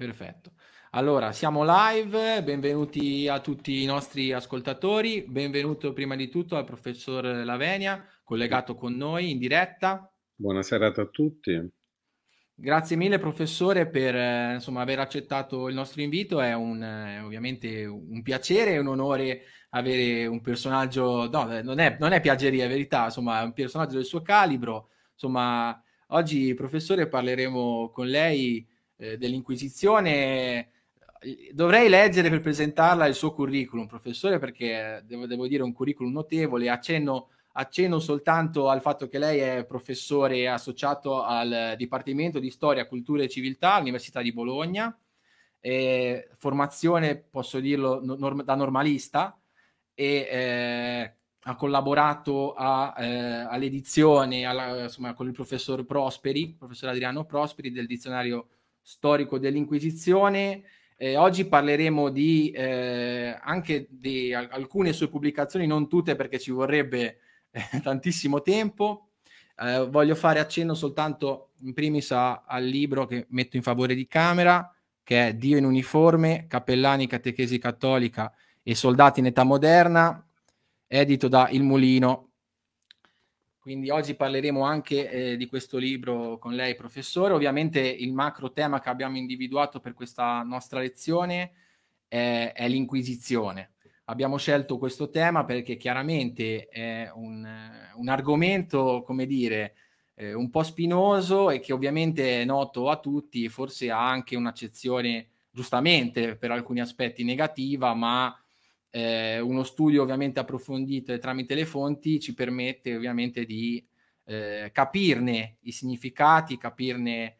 Perfetto. Allora, siamo live, benvenuti a tutti i nostri ascoltatori, benvenuto prima di tutto al professor Lavenia, collegato con noi in diretta. Buona serata a tutti. Grazie mille professore per eh, insomma, aver accettato il nostro invito, è, un, è eh, ovviamente un piacere e un onore avere un personaggio, no, eh, non è, non è piageria, è verità, insomma, è un personaggio del suo calibro. Insomma, oggi professore parleremo con lei eh, dell'Inquisizione. Eh, dovrei leggere per presentarla il suo curriculum, professore, perché devo, devo dire un curriculum notevole. Accenno, accenno, soltanto al fatto che lei è professore associato al Dipartimento di Storia, Cultura e Civiltà all'Università di Bologna, eh, formazione, posso dirlo, norm- da normalista, e eh, ha collaborato a, eh, all'edizione alla, insomma, con il professor Prosperi, il professor Adriano Prosperi del dizionario storico dell'Inquisizione. Eh, oggi parleremo di, eh, anche di alcune sue pubblicazioni, non tutte perché ci vorrebbe eh, tantissimo tempo. Eh, voglio fare accenno soltanto in primis a, al libro che metto in favore di Camera, che è Dio in uniforme, Cappellani, Catechesi Cattolica e Soldati in età moderna, edito da Il Mulino, quindi oggi parleremo anche eh, di questo libro con lei, professore. Ovviamente il macro tema che abbiamo individuato per questa nostra lezione è, è l'Inquisizione. Abbiamo scelto questo tema perché chiaramente è un, un argomento, come dire, eh, un po' spinoso e che ovviamente è noto a tutti, forse ha anche un'accezione giustamente per alcuni aspetti negativa, ma eh, uno studio ovviamente approfondito tramite le fonti ci permette ovviamente di eh, capirne i significati, capirne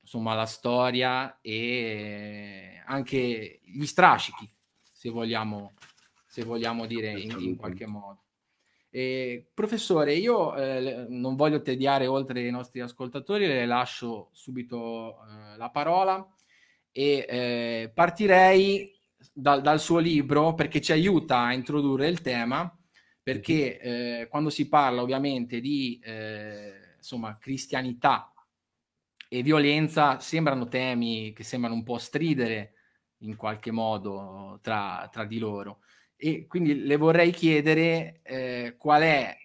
insomma la storia e anche gli strascichi, se vogliamo, se vogliamo dire in, in qualche modo. E, professore, io eh, non voglio tediare oltre i nostri ascoltatori, le lascio subito eh, la parola e eh, partirei dal, dal suo libro perché ci aiuta a introdurre il tema, perché eh, quando si parla ovviamente di eh, insomma, cristianità e violenza sembrano temi che sembrano un po' stridere in qualche modo tra, tra di loro. E quindi le vorrei chiedere eh, qual è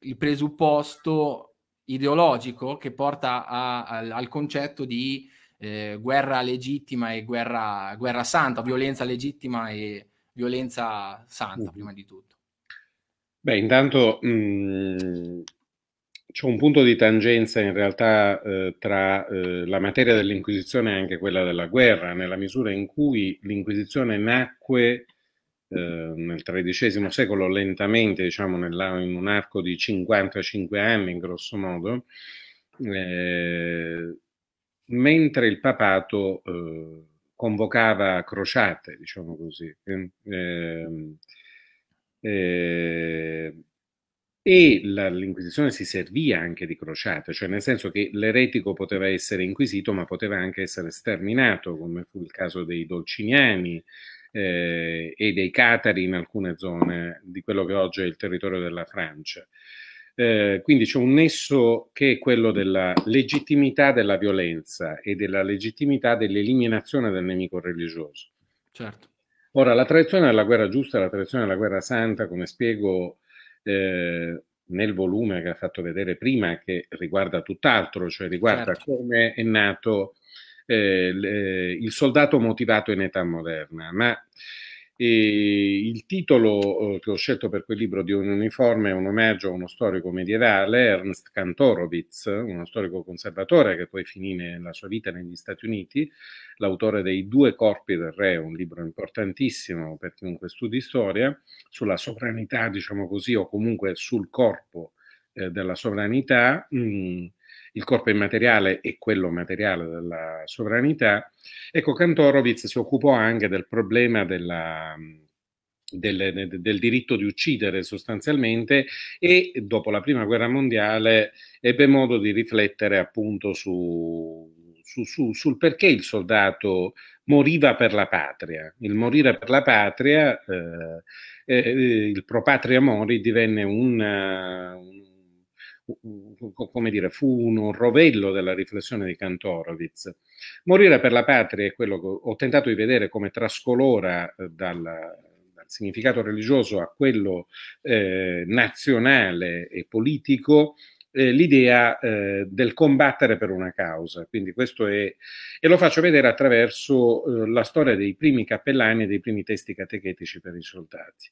il presupposto ideologico che porta a, al, al, concetto di eh, guerra legittima e guerra, guerra, santa, violenza legittima e violenza santa, mm. prima di tutto. Beh, intanto mh, mm, c'è un punto di tangenza in realtà eh, tra eh, la materia dell'Inquisizione e anche quella della guerra, nella misura in cui l'Inquisizione nacque eh, nel XIII secolo lentamente, diciamo in un arco di 55 anni, in grosso modo, eh, mentre il papato eh, convocava crociate, diciamo così, eh, eh, e la, l'Inquisizione si serviva anche di crociate, cioè nel senso che l'eretico poteva essere inquisito ma poteva anche essere sterminato, come fu il caso dei Dolciniani eh, e dei Catari in alcune zone di quello che oggi è il territorio della Francia. Eh, quindi c'è un nesso che è quello della legittimità della violenza e della legittimità dell'eliminazione del nemico religioso. Certo. Ora, la tradizione della guerra giusta, la tradizione della guerra santa, come spiego eh, nel volume che ha fatto vedere prima, che riguarda tutt'altro, cioè riguarda certo. come è nato eh, il soldato motivato in età moderna. Ma e il titolo eh, che ho scelto per quel libro di un uniforme è un omaggio a uno storico medievale, Ernst Kantorowicz, uno storico conservatore che poi finì la sua vita negli Stati Uniti, l'autore dei Due corpi del re, un libro importantissimo per chiunque studi storia, sulla sovranità, diciamo così, o comunque sul corpo eh, della sovranità. Mh, mm, il corpo immateriale e quello materiale della sovranità, ecco, Kantorowicz si occupò anche del problema della, del, del, diritto di uccidere sostanzialmente e dopo la prima guerra mondiale ebbe modo di riflettere appunto su, su, su, sul perché il soldato moriva per la patria. Il morire per la patria, eh, eh, il pro patria mori divenne un come dire, fu un rovello della riflessione di Kantorowicz. Morire per la patria è quello che ho tentato di vedere come trascolora eh, dal, dal significato religioso a quello eh, nazionale e politico eh, l'idea eh, del combattere per una causa. Quindi questo è, e lo faccio vedere attraverso eh, la storia dei primi cappellani e dei primi testi catechetici per i soldati.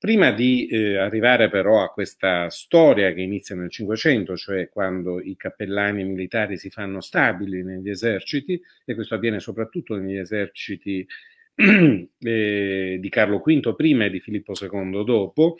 Prima di eh, arrivare però a questa storia che inizia nel Cinquecento, cioè quando i cappellani militari si fanno stabili negli eserciti, e questo avviene soprattutto negli eserciti eh, di Carlo V prima e di Filippo II dopo,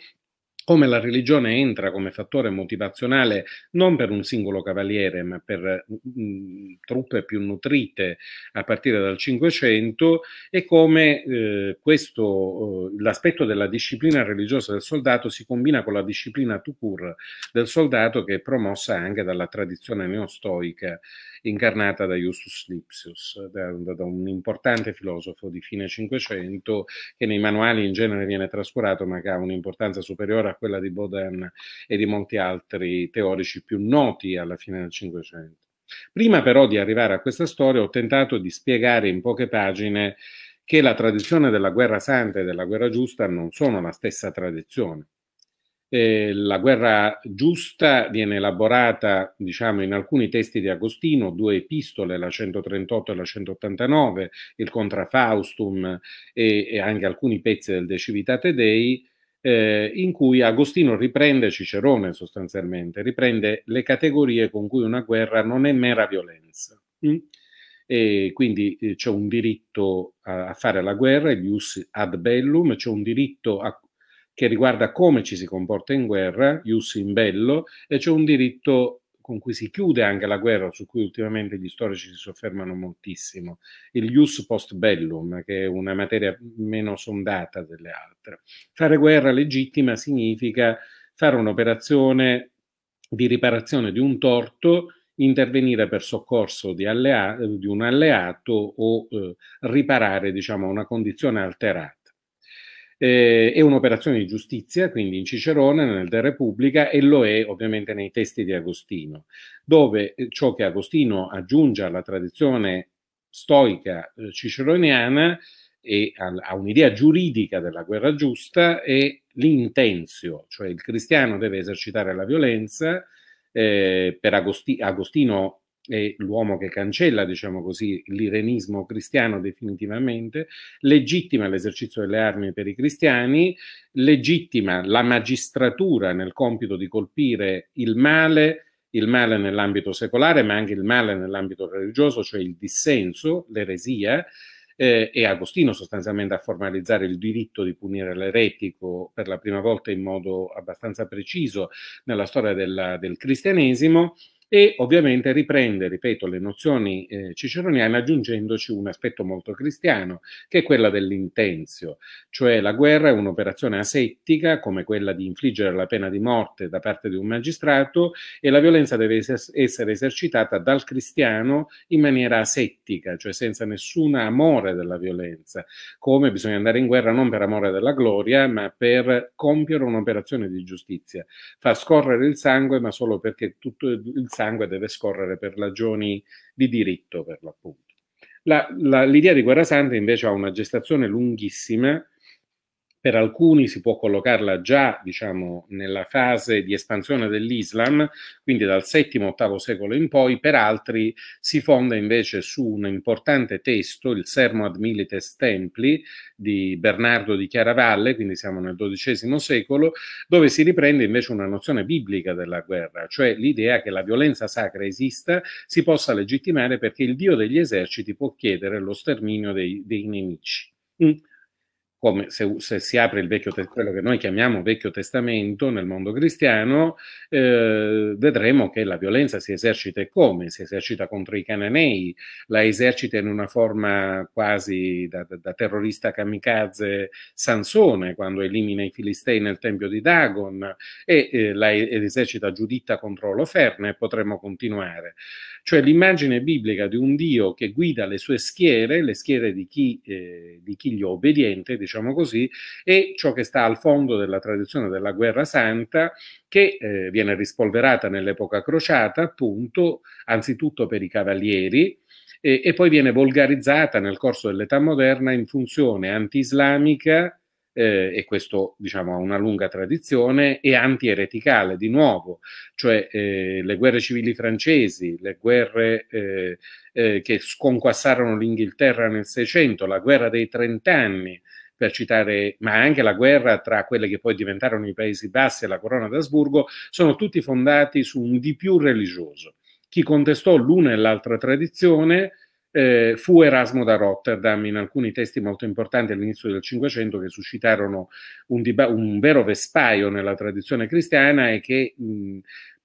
come la religione entra come fattore motivazionale non per un singolo cavaliere, ma per mh, mm, mm, truppe più nutrite a partire dal Cinquecento e come eh, questo, eh, l'aspetto della disciplina religiosa del soldato si combina con la disciplina tucur del soldato che è promossa anche dalla tradizione neostoica incarnata da Justus Lipsius, da, da un importante filosofo di fine Cinquecento che nei manuali in genere viene trascurato ma che ha un'importanza superiore a quella di Baudin e di molti altri teorici più noti alla fine del Cinquecento. Prima però di arrivare a questa storia ho tentato di spiegare in poche pagine che la tradizione della guerra santa e della guerra giusta non sono la stessa tradizione. Eh, la guerra giusta viene elaborata diciamo, in alcuni testi di Agostino, due epistole, la 138 e la 189, il Contra Faustum e, e anche alcuni pezzi del De Civitate Dei, eh, in cui Agostino riprende Cicerone sostanzialmente, riprende le categorie con cui una guerra non è mera violenza. Mm? E quindi eh, c'è un diritto a, a, fare la guerra, gli us ad bellum, c'è un diritto a, che riguarda come ci si comporta in guerra, ius in bello, e c'è un diritto con cui si chiude anche la guerra, su cui ultimamente gli storici si soffermano moltissimo, il ius post bellum, che è una materia meno sondata delle altre. Fare guerra legittima significa fare un'operazione di riparazione di un torto, intervenire per soccorso di, allea- di un alleato o eh, riparare diciamo, una condizione alterata eh, è un'operazione di giustizia, quindi in Cicerone, nel De Repubblica, e lo è ovviamente nei testi di Agostino, dove eh, ciò che Agostino aggiunge alla tradizione stoica eh, ciceroniana e a, a un'idea giuridica della guerra giusta è l'intenzio, cioè il cristiano deve esercitare la violenza, eh, per Agosti- Agostino è l'uomo che cancella, diciamo così, l'irenismo cristiano definitivamente, legittima l'esercizio delle armi per i cristiani, legittima la magistratura nel compito di colpire il male, il male nell'ambito secolare, ma anche il male nell'ambito religioso, cioè il dissenso, l'eresia. Eh, e Agostino sostanzialmente a formalizzare il diritto di punire l'eretico per la prima volta in modo abbastanza preciso nella storia della, del cristianesimo, e ovviamente riprende, ripeto, le nozioni eh, ciceroniane aggiungendoci un aspetto molto cristiano, che è quella dell'intenzio, cioè la guerra è un'operazione asettica come quella di infliggere la pena di morte da parte di un magistrato e la violenza deve es- essere esercitata dal cristiano in maniera asettica, cioè senza nessun amore della violenza, come bisogna andare in guerra non per amore della gloria, ma per compiere un'operazione di giustizia. Fa scorrere il sangue, ma solo perché tutto il sangue sangue deve scorrere per ragioni di diritto, per l'appunto. La, la, l'idea di guerra santa invece ha una gestazione lunghissima per alcuni si può collocarla già diciamo, nella fase di espansione dell'Islam, quindi dal VII-VIII secolo in poi, per altri si fonda invece su un importante testo, il Sermo ad Milites Templi di Bernardo di Chiaravalle, quindi siamo nel XII secolo, dove si riprende invece una nozione biblica della guerra, cioè l'idea che la violenza sacra esista, si possa legittimare perché il Dio degli eserciti può chiedere lo sterminio dei, dei nemici. Mm come se, se, si apre il vecchio, quello che noi chiamiamo Vecchio Testamento nel mondo cristiano, eh, vedremo che la violenza si esercita come? Si esercita contro i cananei, la esercita in una forma quasi da, da, da terrorista kamikaze Sansone, quando elimina i filistei nel tempio di Dagon, e eh, la esercita Giuditta contro Oloferne, e potremmo continuare. Cioè l'immagine biblica di un Dio che guida le sue schiere, le schiere di chi, eh, di chi gli è obbediente, di diciamo così, e ciò che sta al fondo della tradizione della guerra santa, che eh, viene rispolverata nell'epoca crociata, appunto, anzitutto per i cavalieri, e, e poi viene volgarizzata nel corso dell'età moderna in funzione anti-islamica eh, e questo diciamo ha una lunga tradizione, e anti-ereticale di nuovo, cioè eh, le guerre civili francesi, le guerre eh, eh che sconquassarono l'Inghilterra nel Seicento, la guerra dei trent'anni, per citare, ma anche la guerra tra quelle che poi diventarono i Paesi Bassi e la Corona d'Asburgo, sono tutti fondati su un di più religioso. Chi contestò l'una e l'altra tradizione eh, fu Erasmo da Rotterdam in alcuni testi molto importanti all'inizio del Cinquecento che suscitarono un, un, vero vespaio nella tradizione cristiana e che mh,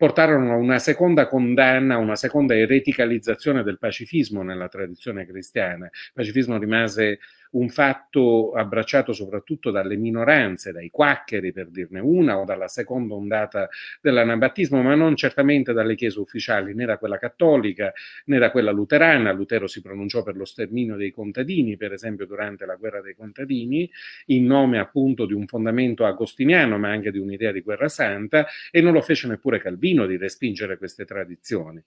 portarono a una seconda condanna, una seconda ereticalizzazione del pacifismo nella tradizione cristiana. Il pacifismo rimase un fatto abbracciato soprattutto dalle minoranze, dai quaccheri per dirne una, o dalla seconda ondata dell'anabattismo, ma non certamente dalle chiese ufficiali, né da quella cattolica né da quella luterana. Lutero si pronunciò per lo sterminio dei contadini, per esempio durante la guerra dei contadini, in nome appunto di un fondamento agostiniano, ma anche di un'idea di guerra santa, e non lo fece neppure Calvino pochino di respingere queste tradizioni.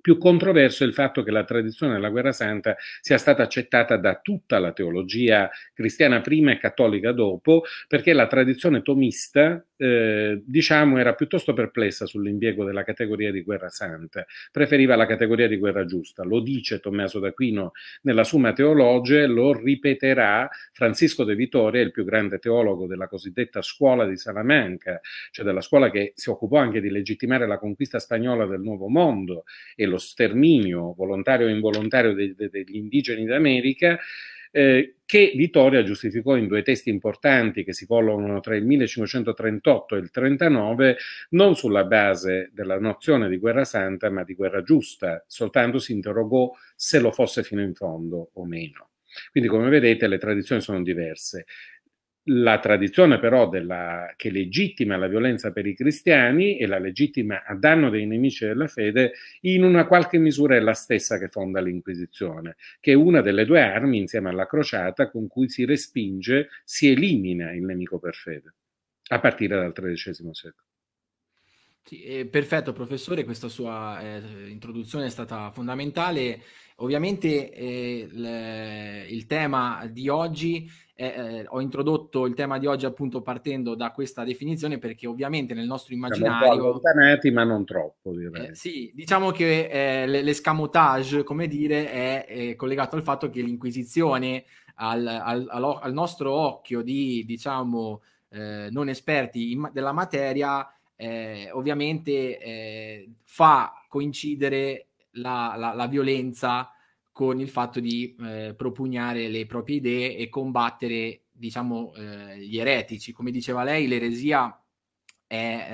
Più controverso è il fatto che la tradizione della guerra santa sia stata accettata da tutta la teologia cristiana prima e cattolica dopo, perché la tradizione tomista, eh, diciamo, era piuttosto perplessa sull'impiego della categoria di guerra santa, preferiva la categoria di guerra giusta. Lo dice Tommaso d'Aquino nella Summa Teologe, lo ripeterà Francisco De Vittoria, il più grande teologo della cosiddetta scuola di Salamanca, cioè della scuola che si occupò anche di legittimare la conquista spagnola del Nuovo Mondo e lo sterminio volontario e involontario de, de, degli indigeni d'America, eh, che Vittoria giustificò in due testi importanti che si collocano tra il 1538 e il 39, non sulla base della nozione di guerra santa, ma di guerra giusta, soltanto si interrogò se lo fosse fino in fondo o meno. Quindi, come vedete, le tradizioni sono diverse la tradizione però della, che legittima la violenza per i cristiani e la legittima a danno dei nemici della fede in una qualche misura è la stessa che fonda l'Inquisizione, che è una delle due armi insieme alla crociata con cui si respinge, si elimina il nemico per fede, a partire dal XIII secolo. Sì, eh, perfetto professore, questa sua eh, introduzione è stata fondamentale. Ovviamente eh, l- il tema di oggi eh, eh, ho introdotto il tema di oggi appunto partendo da questa definizione perché ovviamente nel nostro immaginario... Siamo allontanati ma non troppo direi. Eh, sì, diciamo che eh, l'escamotage, come dire, è, è collegato al fatto che l'Inquisizione al, al, al, nostro occhio di, diciamo, eh, non esperti in, della materia, eh, ovviamente fa coincidere la, la, la violenza con il fatto di eh, propugnare le proprie idee e combattere, diciamo, eh, gli eretici. Come diceva lei, l'eresia è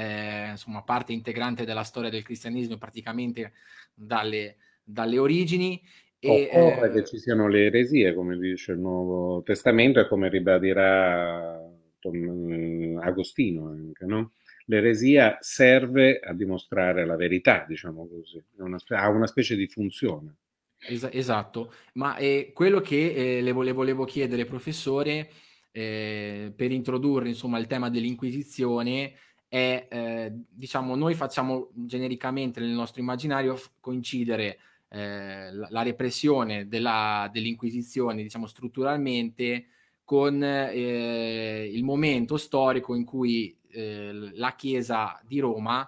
eh, insomma, parte integrante della storia del cristianesimo praticamente dalle, dalle origini. E, Occorre che eh, ci siano le eresie, come dice il Nuovo Testamento e come ribadirà eh, Agostino anche, no? L'eresia serve a dimostrare la verità, diciamo così, una, ha una specie di funzione. Es- esatto, ma eh, quello che eh, le, vole- volevo chiedere, professore, eh, per introdurre insomma il tema dell'Inquisizione è, ehm, diciamo, noi facciamo genericamente nel nostro immaginario f- coincidere ehm, la-, la, repressione della- dell'Inquisizione, diciamo, strutturalmente con ehm, il momento storico in cui la Chiesa di Roma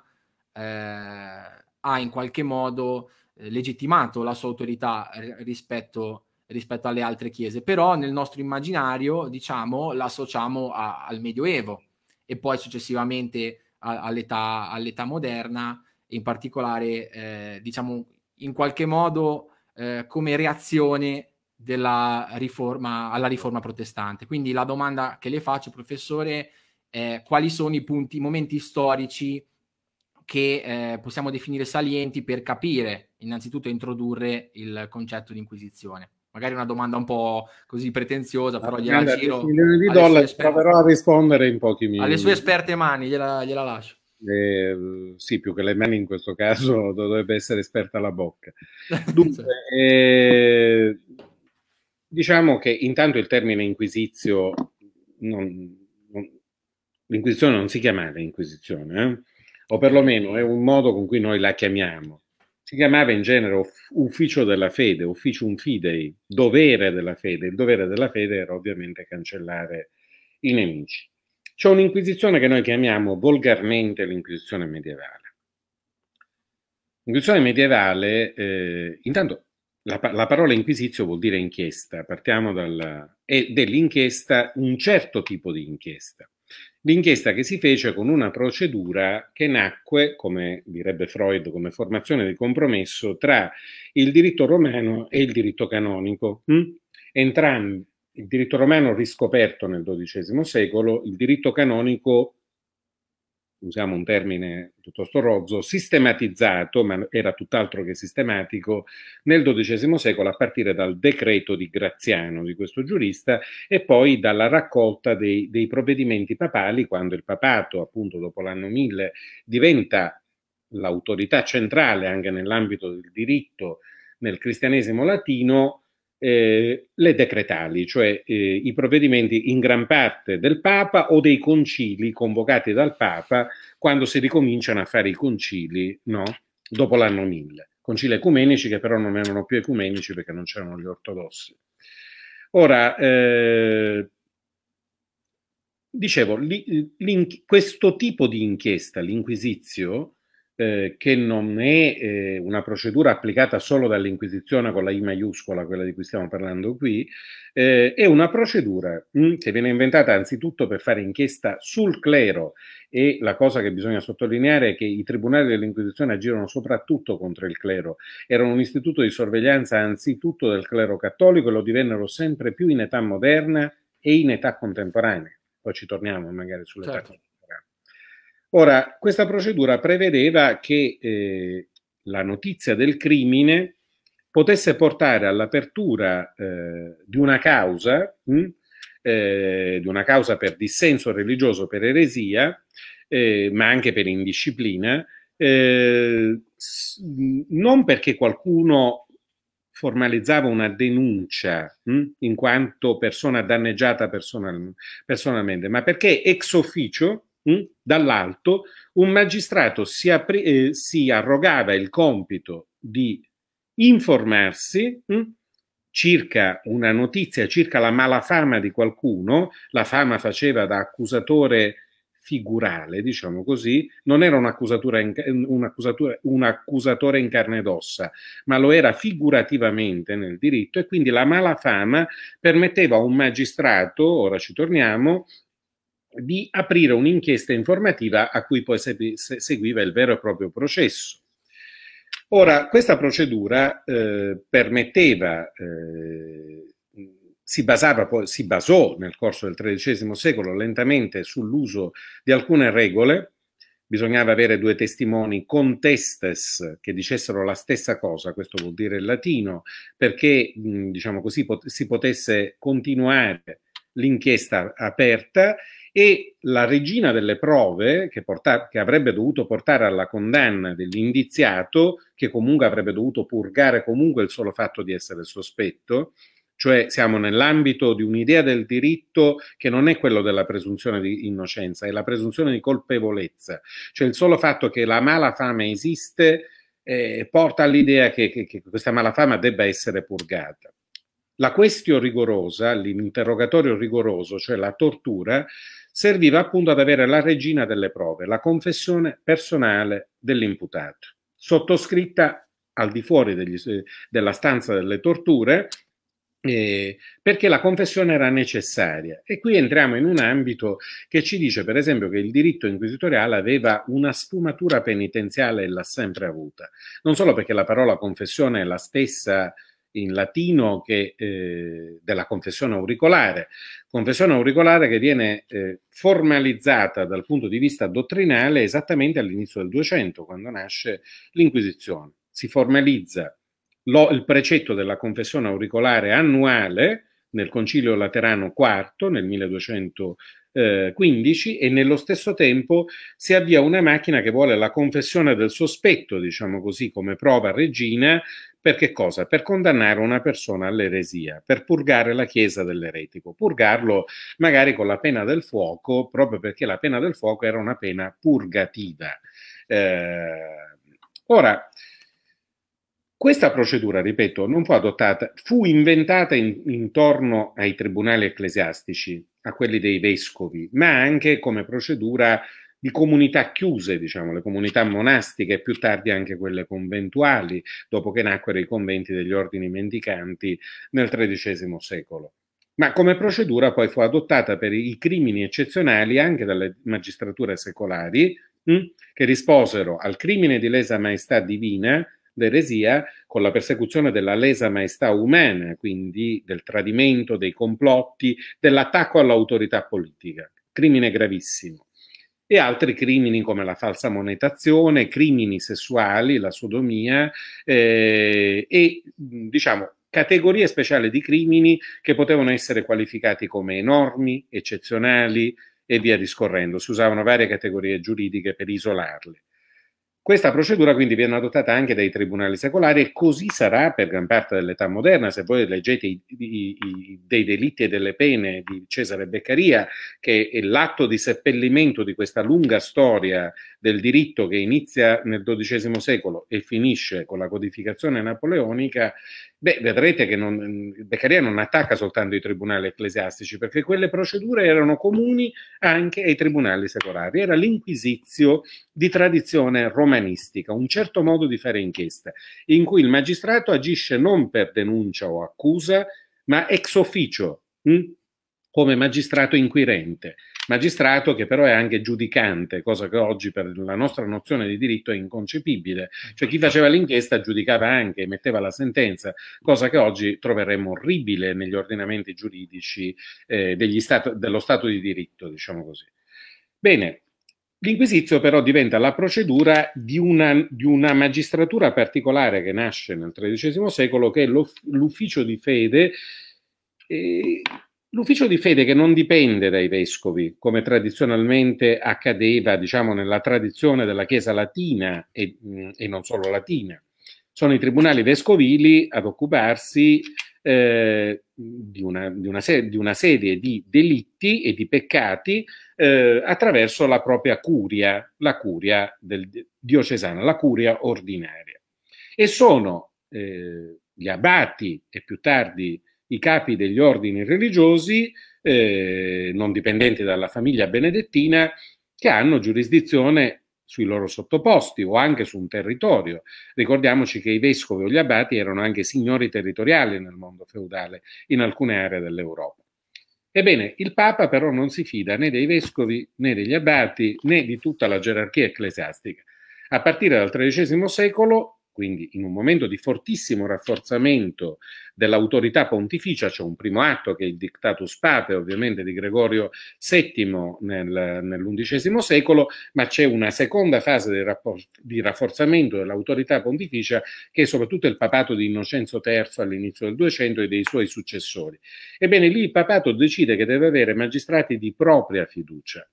ha in qualche modo eh, legittimato la sua autorità rispetto, rispetto, alle altre chiese, però nel nostro immaginario, diciamo, associamo a, al Medioevo e poi successivamente a, all'età, all'età, moderna, in particolare, eh, diciamo, in qualche modo eh, come reazione della riforma, alla riforma protestante. Quindi la domanda che le faccio, professore, è quali sono i punti, i momenti storici che eh, possiamo definire salienti per capire innanzitutto introdurre il concetto di inquisizione. Magari una domanda un po' così pretenziosa, però ah, gliela giro. Milioni di dollari, esperte, proverò a rispondere in pochi minuti. Alle sue esperte mani, gliela, gliela lascio. Eh, sì, più che le mani in questo caso dovrebbe essere esperta la bocca. Dunque, eh, diciamo che intanto il termine inquisizio non, non, l'inquisizione non si chiamava inquisizione, eh? o perlomeno è un modo con cui noi la chiamiamo si chiamava in genere ufficio della fede, ufficium fidei, dovere della fede. Il dovere della fede era ovviamente cancellare i nemici. C'è un'inquisizione che noi chiamiamo volgarmente l'inquisizione medievale. L'inquisizione medievale, eh, intanto la, la, parola inquisizio vuol dire inchiesta, partiamo dalla, e dell'inchiesta, un certo tipo di inchiesta. L'inchiesta che si fece con una procedura che nacque, come direbbe Freud, come formazione di compromesso tra il diritto romano e il diritto canonico. Mm? Entrambi, il diritto romano riscoperto nel XII secolo, il diritto canonico usiamo un termine piuttosto rozzo, sistematizzato, ma era tutt'altro che sistematico, nel XII secolo a partire dal decreto di Graziano, di questo giurista, e poi dalla raccolta dei, dei provvedimenti papali, quando il papato, appunto dopo l'anno 1000, diventa l'autorità centrale anche nell'ambito del diritto nel cristianesimo latino, eh, le decretali, cioè eh, i provvedimenti in gran parte del Papa o dei concili convocati dal Papa quando si ricominciano a fare i concili no? dopo l'anno 1000, concili ecumenici che però non erano più ecumenici perché non c'erano gli ortodossi. Ora, eh, dicevo, li, questo tipo di inchiesta, l'inquisizio, eh, che non è eh, una procedura applicata solo dall'Inquisizione con la I maiuscola, quella di cui stiamo parlando qui, eh, è una procedura mh, mm, che viene inventata anzitutto per fare inchiesta sul clero e la cosa che bisogna sottolineare è che i tribunali dell'Inquisizione agirono soprattutto contro il clero, erano un istituto di sorveglianza anzitutto del clero cattolico e lo divennero sempre più in età moderna e in età contemporanea. Poi ci torniamo magari sull'età certo. contemporanea. Ora, questa procedura prevedeva che eh, la notizia del crimine potesse portare all'apertura eh, di una causa, mh, hm, eh, di una causa per dissenso religioso, per eresia, eh, ma anche per indisciplina, eh, non perché qualcuno formalizzava una denuncia mh, hm, in quanto persona danneggiata personal, personalmente, ma perché ex officio dall'alto, un magistrato si, apri, eh, si, arrogava il compito di informarsi mh, hm, circa una notizia, circa la mala fama di qualcuno, la fama faceva da accusatore figurale, diciamo così, non era un'accusatura un, un, accusatore in carne ed ossa, ma lo era figurativamente nel diritto e quindi la mala fama permetteva a un magistrato, ora ci torniamo, di aprire un'inchiesta informativa a cui poi seguiva il vero e proprio processo. Ora, questa procedura eh, permetteva, eh, si, poi, si basò nel corso del XIII secolo lentamente sull'uso di alcune regole, bisognava avere due testimoni contestes che dicessero la stessa cosa, questo vuol dire il latino, perché diciamo così, pot si potesse continuare l'inchiesta aperta e la regina delle prove che, porta- che, avrebbe dovuto portare alla condanna dell'indiziato, che comunque avrebbe dovuto purgare comunque il solo fatto di essere sospetto, cioè siamo nell'ambito di un'idea del diritto che non è quello della presunzione di innocenza, è la presunzione di colpevolezza, cioè il solo fatto che la mala malafama esiste eh, porta all'idea che, che, che questa malafama debba essere purgata. La questio rigorosa, l'interrogatorio rigoroso, cioè la tortura, serviva appunto ad avere la regina delle prove, la confessione personale dell'imputato, sottoscritta al di fuori degli, della stanza delle torture, eh, perché la confessione era necessaria. E qui entriamo in un ambito che ci dice, per esempio, che il diritto inquisitoriale aveva una sfumatura penitenziale e l'ha sempre avuta. Non solo perché la parola confessione è la stessa in latino che, eh, della confessione auricolare, confessione auricolare che viene eh, formalizzata dal punto di vista dottrinale esattamente all'inizio del 200, quando nasce l'Inquisizione. Si formalizza lo, il precetto della confessione auricolare annuale nel Concilio Laterano IV nel 1215 eh, e nello stesso tempo si avvia una macchina che vuole la confessione del sospetto, diciamo così, come prova regina per che cosa? Per condannare una persona all'eresia, per purgare la Chiesa dell'eretico, purgarlo magari con la pena del fuoco, proprio perché la pena del fuoco era una pena purgativa. Eh, ora, questa procedura, ripeto, non fu adottata, fu inventata in, intorno ai tribunali ecclesiastici, a quelli dei vescovi, ma anche come procedura di comunità chiuse, diciamo, le comunità monastiche e più tardi anche quelle conventuali, dopo che nacquero i conventi degli ordini mendicanti nel XIII secolo. Ma come procedura poi fu adottata per i crimini eccezionali anche dalle magistrature secolari, hm, che risposero al crimine di lesa maestà divina, l'eresia, con la persecuzione della lesa maestà umana, quindi del tradimento, dei complotti, dell'attacco all'autorità politica. Crimine gravissimo e altri crimini come la falsa monetazione, crimini sessuali, la sodomia eh, e mm, diciamo categorie speciali di crimini che potevano essere qualificati come enormi, eccezionali e via discorrendo. Si usavano varie categorie giuridiche per isolarli. Questa procedura quindi viene adottata anche dai tribunali secolari e così sarà per gran parte dell'età moderna. Se voi leggete i, i, i, dei delitti e delle pene di Cesare Beccaria, che è l'atto di seppellimento di questa lunga storia del diritto che inizia nel XII secolo e finisce con la codificazione napoleonica, Beh, vedrete che non, Beccaria non attacca soltanto i tribunali ecclesiastici, perché quelle procedure erano comuni anche ai tribunali secolari. Era l'inquisizio di tradizione romanistica, un certo modo di fare inchiesta, in cui il magistrato agisce non per denuncia o accusa, ma ex officio, hm, come magistrato inquirente magistrato che però è anche giudicante, cosa che oggi per la nostra nozione di diritto è inconcepibile. Cioè chi faceva l'inchiesta giudicava anche, emetteva la sentenza, cosa che oggi troveremmo orribile negli ordinamenti giuridici eh, stato, dello Stato di diritto, diciamo così. Bene, L'inquisizio però diventa la procedura di una, di una, magistratura particolare che nasce nel XIII secolo, che è l'ufficio di fede, eh, L'ufficio di fede che non dipende dai vescovi, come tradizionalmente accadeva diciamo, nella tradizione della Chiesa latina e, mm, e non solo latina, sono i tribunali vescovili ad occuparsi eh, di, una, di, una se- di, una, serie di delitti e di peccati eh, attraverso la propria curia, la curia del, diocesana, la curia ordinaria. E sono eh, gli abati e più tardi i capi degli ordini religiosi eh, non dipendenti dalla famiglia benedettina che hanno giurisdizione sui loro sottoposti o anche su un territorio. Ricordiamoci che i vescovi o gli abati erano anche signori territoriali nel mondo feudale in alcune aree dell'Europa. Ebbene, il Papa però non si fida né dei vescovi né degli abati né di tutta la gerarchia ecclesiastica. A partire dal XIII secolo quindi in un momento di fortissimo rafforzamento dell'autorità pontificia, c'è cioè un primo atto che è il Dictatus Pape, ovviamente di Gregorio VII nel, nell'undicesimo secolo, ma c'è una seconda fase di, rapport, di, rafforzamento dell'autorità pontificia che è soprattutto il papato di Innocenzo III all'inizio del 200 e dei suoi successori. Ebbene, lì il papato decide che deve avere magistrati di propria fiducia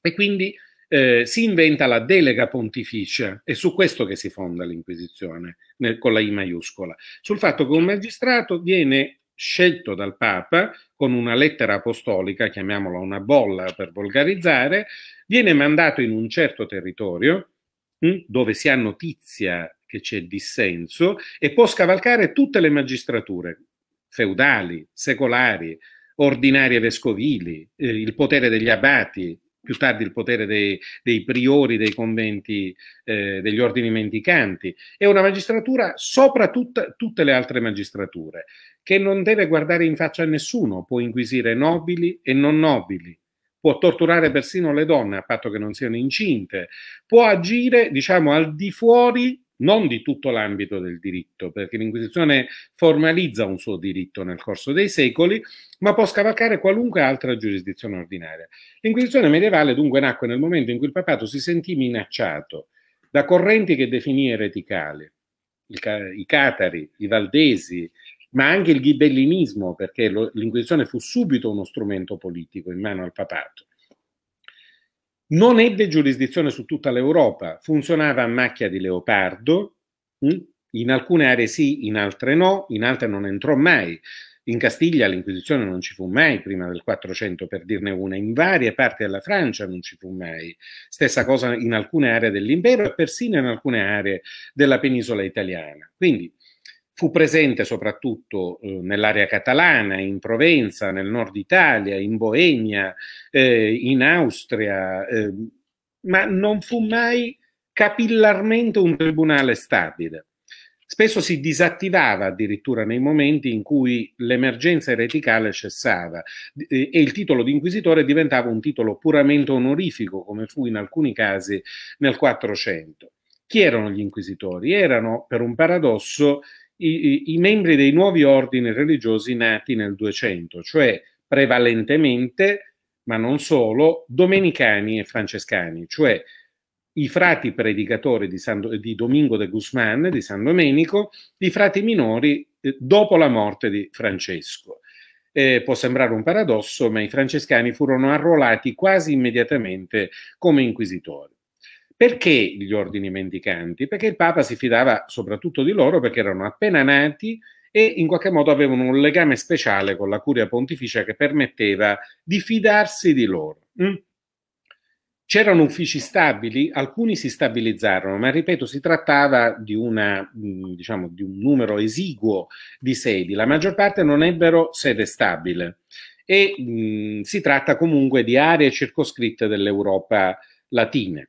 e quindi eh, si inventa la delega pontificia, è su questo che si fonda l'Inquisizione, nel, con la I maiuscola, sul fatto che un magistrato viene scelto dal Papa con una lettera apostolica, chiamiamola una bolla per volgarizzare, viene mandato in un certo territorio mh, hm, dove si ha notizia che c'è dissenso e può scavalcare tutte le magistrature, feudali, secolari, ordinarie vescovili, eh, il potere degli abati, più tardi il potere dei, dei priori dei conventi, eh, degli ordini mendicanti, è una magistratura sopra tut, tutte le altre magistrature, che non deve guardare in faccia a nessuno, può inquisire nobili e non nobili, può torturare persino le donne a patto che non siano incinte, può agire diciamo al di fuori non di tutto l'ambito del diritto, perché l'Inquisizione formalizza un suo diritto nel corso dei secoli, ma può scavalcare qualunque altra giurisdizione ordinaria. L'Inquisizione medievale dunque nacque nel momento in cui il papato si sentì minacciato da correnti che definì ereticali, i catari, i valdesi, ma anche il ghibellinismo, perché l'Inquisizione fu subito uno strumento politico in mano al papato non ebbe giurisdizione su tutta l'Europa, funzionava a macchia di leopardo, mm? in alcune aree sì, in altre no, in altre non entrò mai. In Castiglia l'Inquisizione non ci fu mai prima del 400, per dirne una, in varie parti della Francia non ci fu mai. Stessa cosa in alcune aree dell'impero e persino in alcune aree della penisola italiana. Quindi Fu presente soprattutto eh, nell'area catalana, in Provenza, nel nord Italia, in Boemia, eh, in Austria, eh, ma non fu mai capillarmente un tribunale stabile. Spesso si disattivava addirittura nei momenti in cui l'emergenza ereticale cessava eh, e il titolo di inquisitore diventava un titolo puramente onorifico, come fu in alcuni casi nel 400. Chi erano gli inquisitori? Erano, per un paradosso, i, i, membri dei nuovi ordini religiosi nati nel 200, cioè prevalentemente, ma non solo, domenicani e francescani, cioè i frati predicatori di, San, di Domingo de Guzman, di San Domenico, i frati minori eh, dopo la morte di Francesco. Eh, può sembrare un paradosso, ma i francescani furono arruolati quasi immediatamente come inquisitori. Perché gli ordini mendicanti? Perché il Papa si fidava soprattutto di loro perché erano appena nati e in qualche modo avevano un legame speciale con la curia pontificia che permetteva di fidarsi di loro. Mm? C'erano uffici stabili, alcuni si stabilizzarono, ma ripeto, si trattava di, una, mm, diciamo, di un numero esiguo di sedi, la maggior parte non ebbero sede stabile e mh, mm, si tratta comunque di aree circoscritte dell'Europa latina.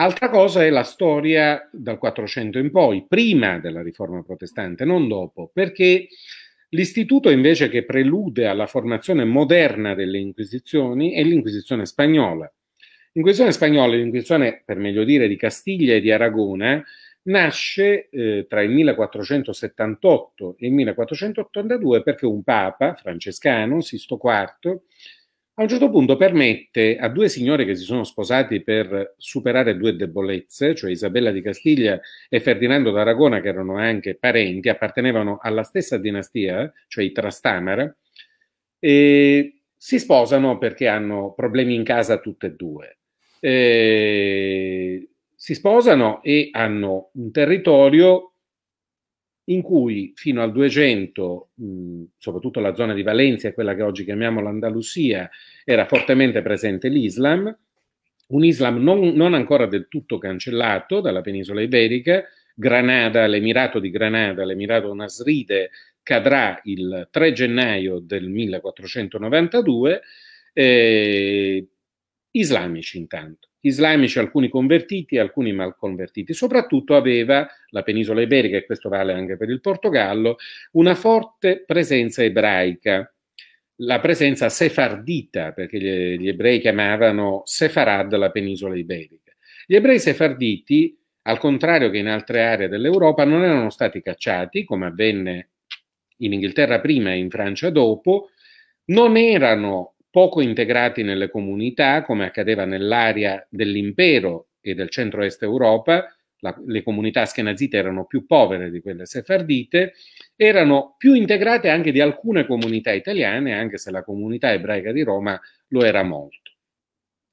Altra cosa è la storia dal 400 in poi, prima della riforma protestante, non dopo, perché l'istituto invece che prelude alla formazione moderna delle Inquisizioni è l'Inquisizione spagnola. L'Inquisizione spagnola, l'Inquisizione per meglio dire di Castiglia e di Aragona, nasce eh, tra il 1478 e il 1482 perché un papa francescano, Sisto IV, a un certo punto permette a due signore che si sono sposati per superare due debolezze, cioè Isabella di Castiglia e Ferdinando d'Aragona, che erano anche parenti, appartenevano alla stessa dinastia, cioè i Trastamara, e si sposano perché hanno problemi in casa tutte e due. E eh, si sposano e hanno un territorio in cui fino al 200, soprattutto la zona di Valencia, quella che oggi chiamiamo l'Andalusia, era fortemente presente l'Islam, un Islam non, non ancora del tutto cancellato dalla penisola iberica, Granada, l'Emirato di Granada, l'Emirato Nasride cadrà il 3 gennaio del 1492, eh, islamici intanto islamici, alcuni convertiti e alcuni convertiti. Soprattutto aveva la penisola iberica, e questo vale anche per il Portogallo, una forte presenza ebraica, la presenza sefardita, perché gli, gli ebrei chiamavano Sefarad la penisola iberica. Gli ebrei sefarditi, al contrario che in altre aree dell'Europa, non erano stati cacciati, come avvenne in Inghilterra prima e in Francia dopo, non erano poco integrati nelle comunità, come accadeva nell'area dell'impero e del centro-est Europa, la, le comunità schenazite erano più povere di quelle sefardite, erano più integrate anche di alcune comunità italiane, anche se la comunità ebraica di Roma lo era molto,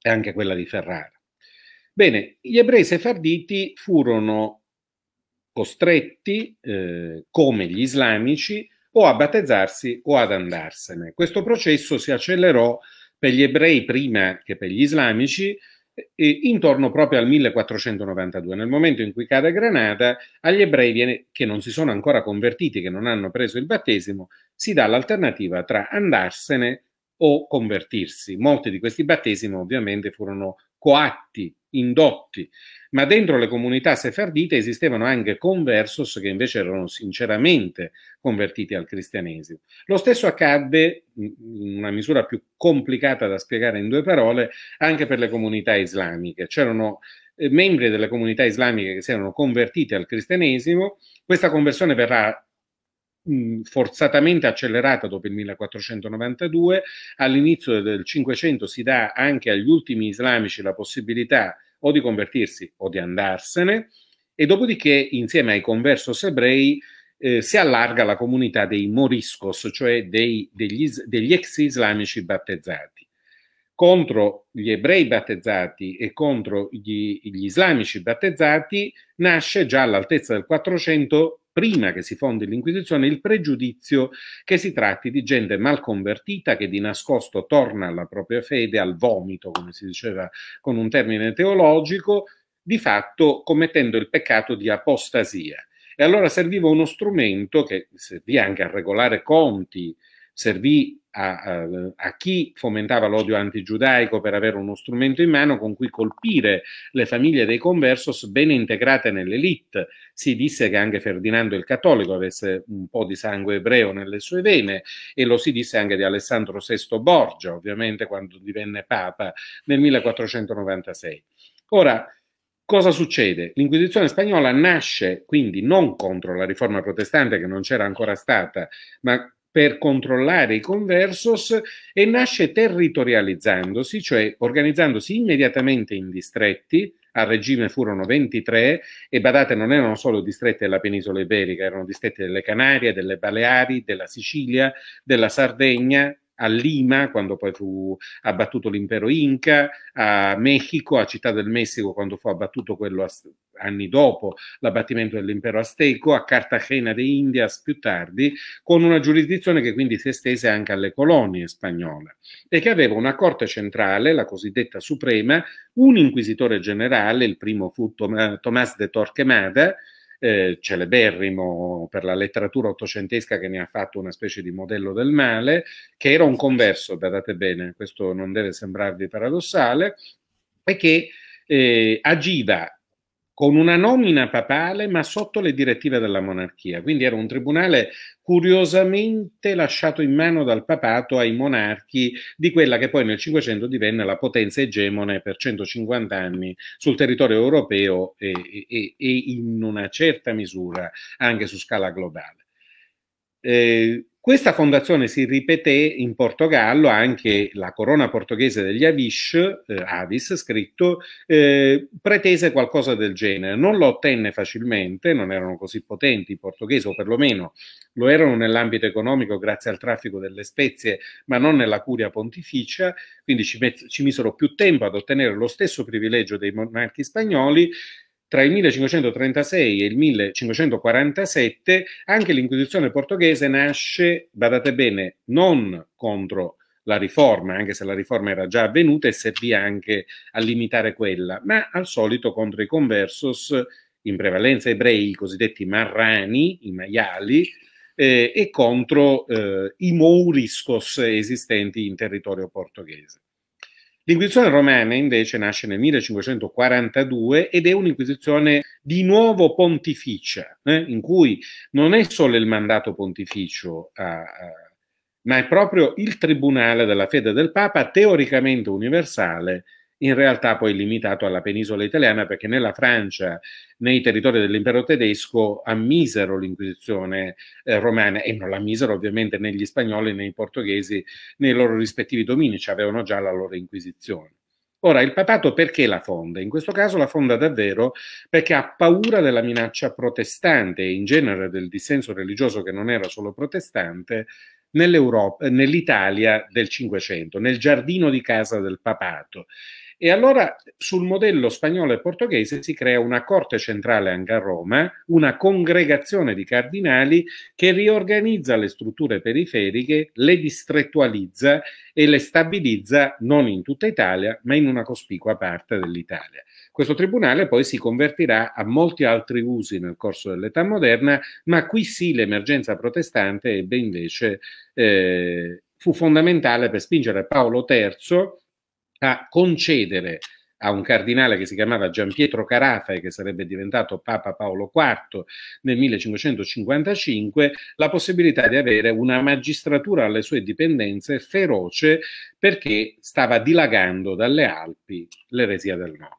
e anche quella di Ferrara. Bene, gli ebrei sefarditi furono costretti, eh, come gli islamici, o a battezzarsi o ad andarsene. Questo processo si accelerò per gli ebrei prima che per gli islamici eh, intorno proprio al 1492, nel momento in cui cade Granada, agli ebrei viene, che non si sono ancora convertiti, che non hanno preso il battesimo, si dà l'alternativa tra andarsene o convertirsi. Molti di questi battesimi ovviamente furono coatti indotti, ma dentro le comunità sefardite esistevano anche conversos che invece erano sinceramente convertiti al cristianesimo. Lo stesso accadde, in una misura più complicata da spiegare in due parole, anche per le comunità islamiche. C'erano eh, membri delle comunità islamiche che si erano convertiti al cristianesimo, questa conversione verrà forzatamente accelerata dopo il 1492. All'inizio del 500 si dà anche agli ultimi islamici la possibilità di o di convertirsi o di andarsene e dopodiché insieme ai conversos ebrei eh, si allarga la comunità dei moriscos, cioè dei, degli, degli ex islamici battezzati contro gli ebrei battezzati e contro gli, gli, islamici battezzati nasce già all'altezza del 400 prima che si fondi l'Inquisizione, il pregiudizio che si tratti di gente mal convertita che di nascosto torna alla propria fede, al vomito, come si diceva con un termine teologico, di fatto commettendo il peccato di apostasia. E allora serviva uno strumento che servì anche a regolare conti servì a, a, chi fomentava l'odio antigiudaico per avere uno strumento in mano con cui colpire le famiglie dei conversos bene integrate nell'elite. Si disse che anche Ferdinando il Cattolico avesse un po' di sangue ebreo nelle sue vene e lo si disse anche di Alessandro VI Borgia, ovviamente quando divenne papa nel 1496. Ora, Cosa succede? L'Inquisizione spagnola nasce quindi non contro la riforma protestante che non c'era ancora stata, ma per controllare i conversos e nasce territorializzandosi, cioè organizzandosi immediatamente in distretti, al regime furono 23 e badate non erano solo distretti della penisola iberica, erano distretti delle Canarie, delle Baleari, della Sicilia, della Sardegna, a Lima quando poi fu abbattuto l'impero Inca, a Mexico, a Città del Messico quando fu abbattuto quello anni dopo l'abbattimento dell'impero azteco, a Cartagena de Indias più tardi, con una giurisdizione che quindi si estese anche alle colonie spagnole e che aveva una corte centrale, la cosiddetta suprema, un inquisitore generale, il primo fu Tomás de Torquemada, eh, celeberrimo per la letteratura ottocentesca che ne ha fatto una specie di modello del male, che era un converso, badate bene, questo non deve sembrarvi paradossale, e che eh, agiva con una nomina papale ma sotto le direttive della monarchia. Quindi era un tribunale curiosamente lasciato in mano dal papato ai monarchi di quella che poi nel Cinquecento divenne la potenza egemone per 150 anni sul territorio europeo e, e, e in una certa misura anche su scala globale. Eh, questa fondazione si ripeté in Portogallo, anche la corona portoghese degli Avis, eh, Avis scritto, eh, pretese qualcosa del genere. Non lo ottenne facilmente, non erano così potenti i portoghesi, o perlomeno lo erano nell'ambito economico grazie al traffico delle spezie, ma non nella curia pontificia, quindi ci, ci misero più tempo ad ottenere lo stesso privilegio dei monarchi spagnoli tra il 1536 e il 1547 anche l'Inquisizione portoghese nasce, badate bene, non contro la riforma, anche se la riforma era già avvenuta e servì anche a limitare quella, ma al solito contro i conversos, in prevalenza ebrei, i cosiddetti marrani, i maiali, eh, e contro eh, i mouriscos esistenti in territorio portoghese. L'Inquisizione romana invece nasce nel 1542 ed è un'inquisizione di nuovo pontificia, eh, in cui non è solo il mandato pontificio a, ah, a ah, ma è proprio il tribunale della fede del Papa, teoricamente universale, in realtà poi limitato alla penisola italiana perché nella Francia, nei territori dell'impero tedesco, ammisero l'inquisizione eh, romana e non la misero ovviamente negli spagnoli, nei portoghesi, nei loro rispettivi domini, cioè avevano già la loro inquisizione. Ora, il papato perché la fonda? In questo caso la fonda davvero perché ha paura della minaccia protestante e in genere del dissenso religioso che non era solo protestante nell'Italia nell del Cinquecento, nel giardino di casa del papato. E allora sul modello spagnolo e portoghese si crea una corte centrale anche a Roma, una congregazione di cardinali che riorganizza le strutture periferiche, le distrettualizza e le stabilizza non in tutta Italia, ma in una cospicua parte dell'Italia. Questo tribunale poi si convertirà a molti altri usi nel corso dell'età moderna, ma qui sì l'emergenza protestante ebbe invece, eh, fu fondamentale per spingere Paolo III a concedere a un cardinale che si chiamava Gian Pietro Carafa e che sarebbe diventato Papa Paolo IV nel 1555, la possibilità di avere una magistratura alle sue dipendenze feroce perché stava dilagando dalle Alpi l'eresia del nord.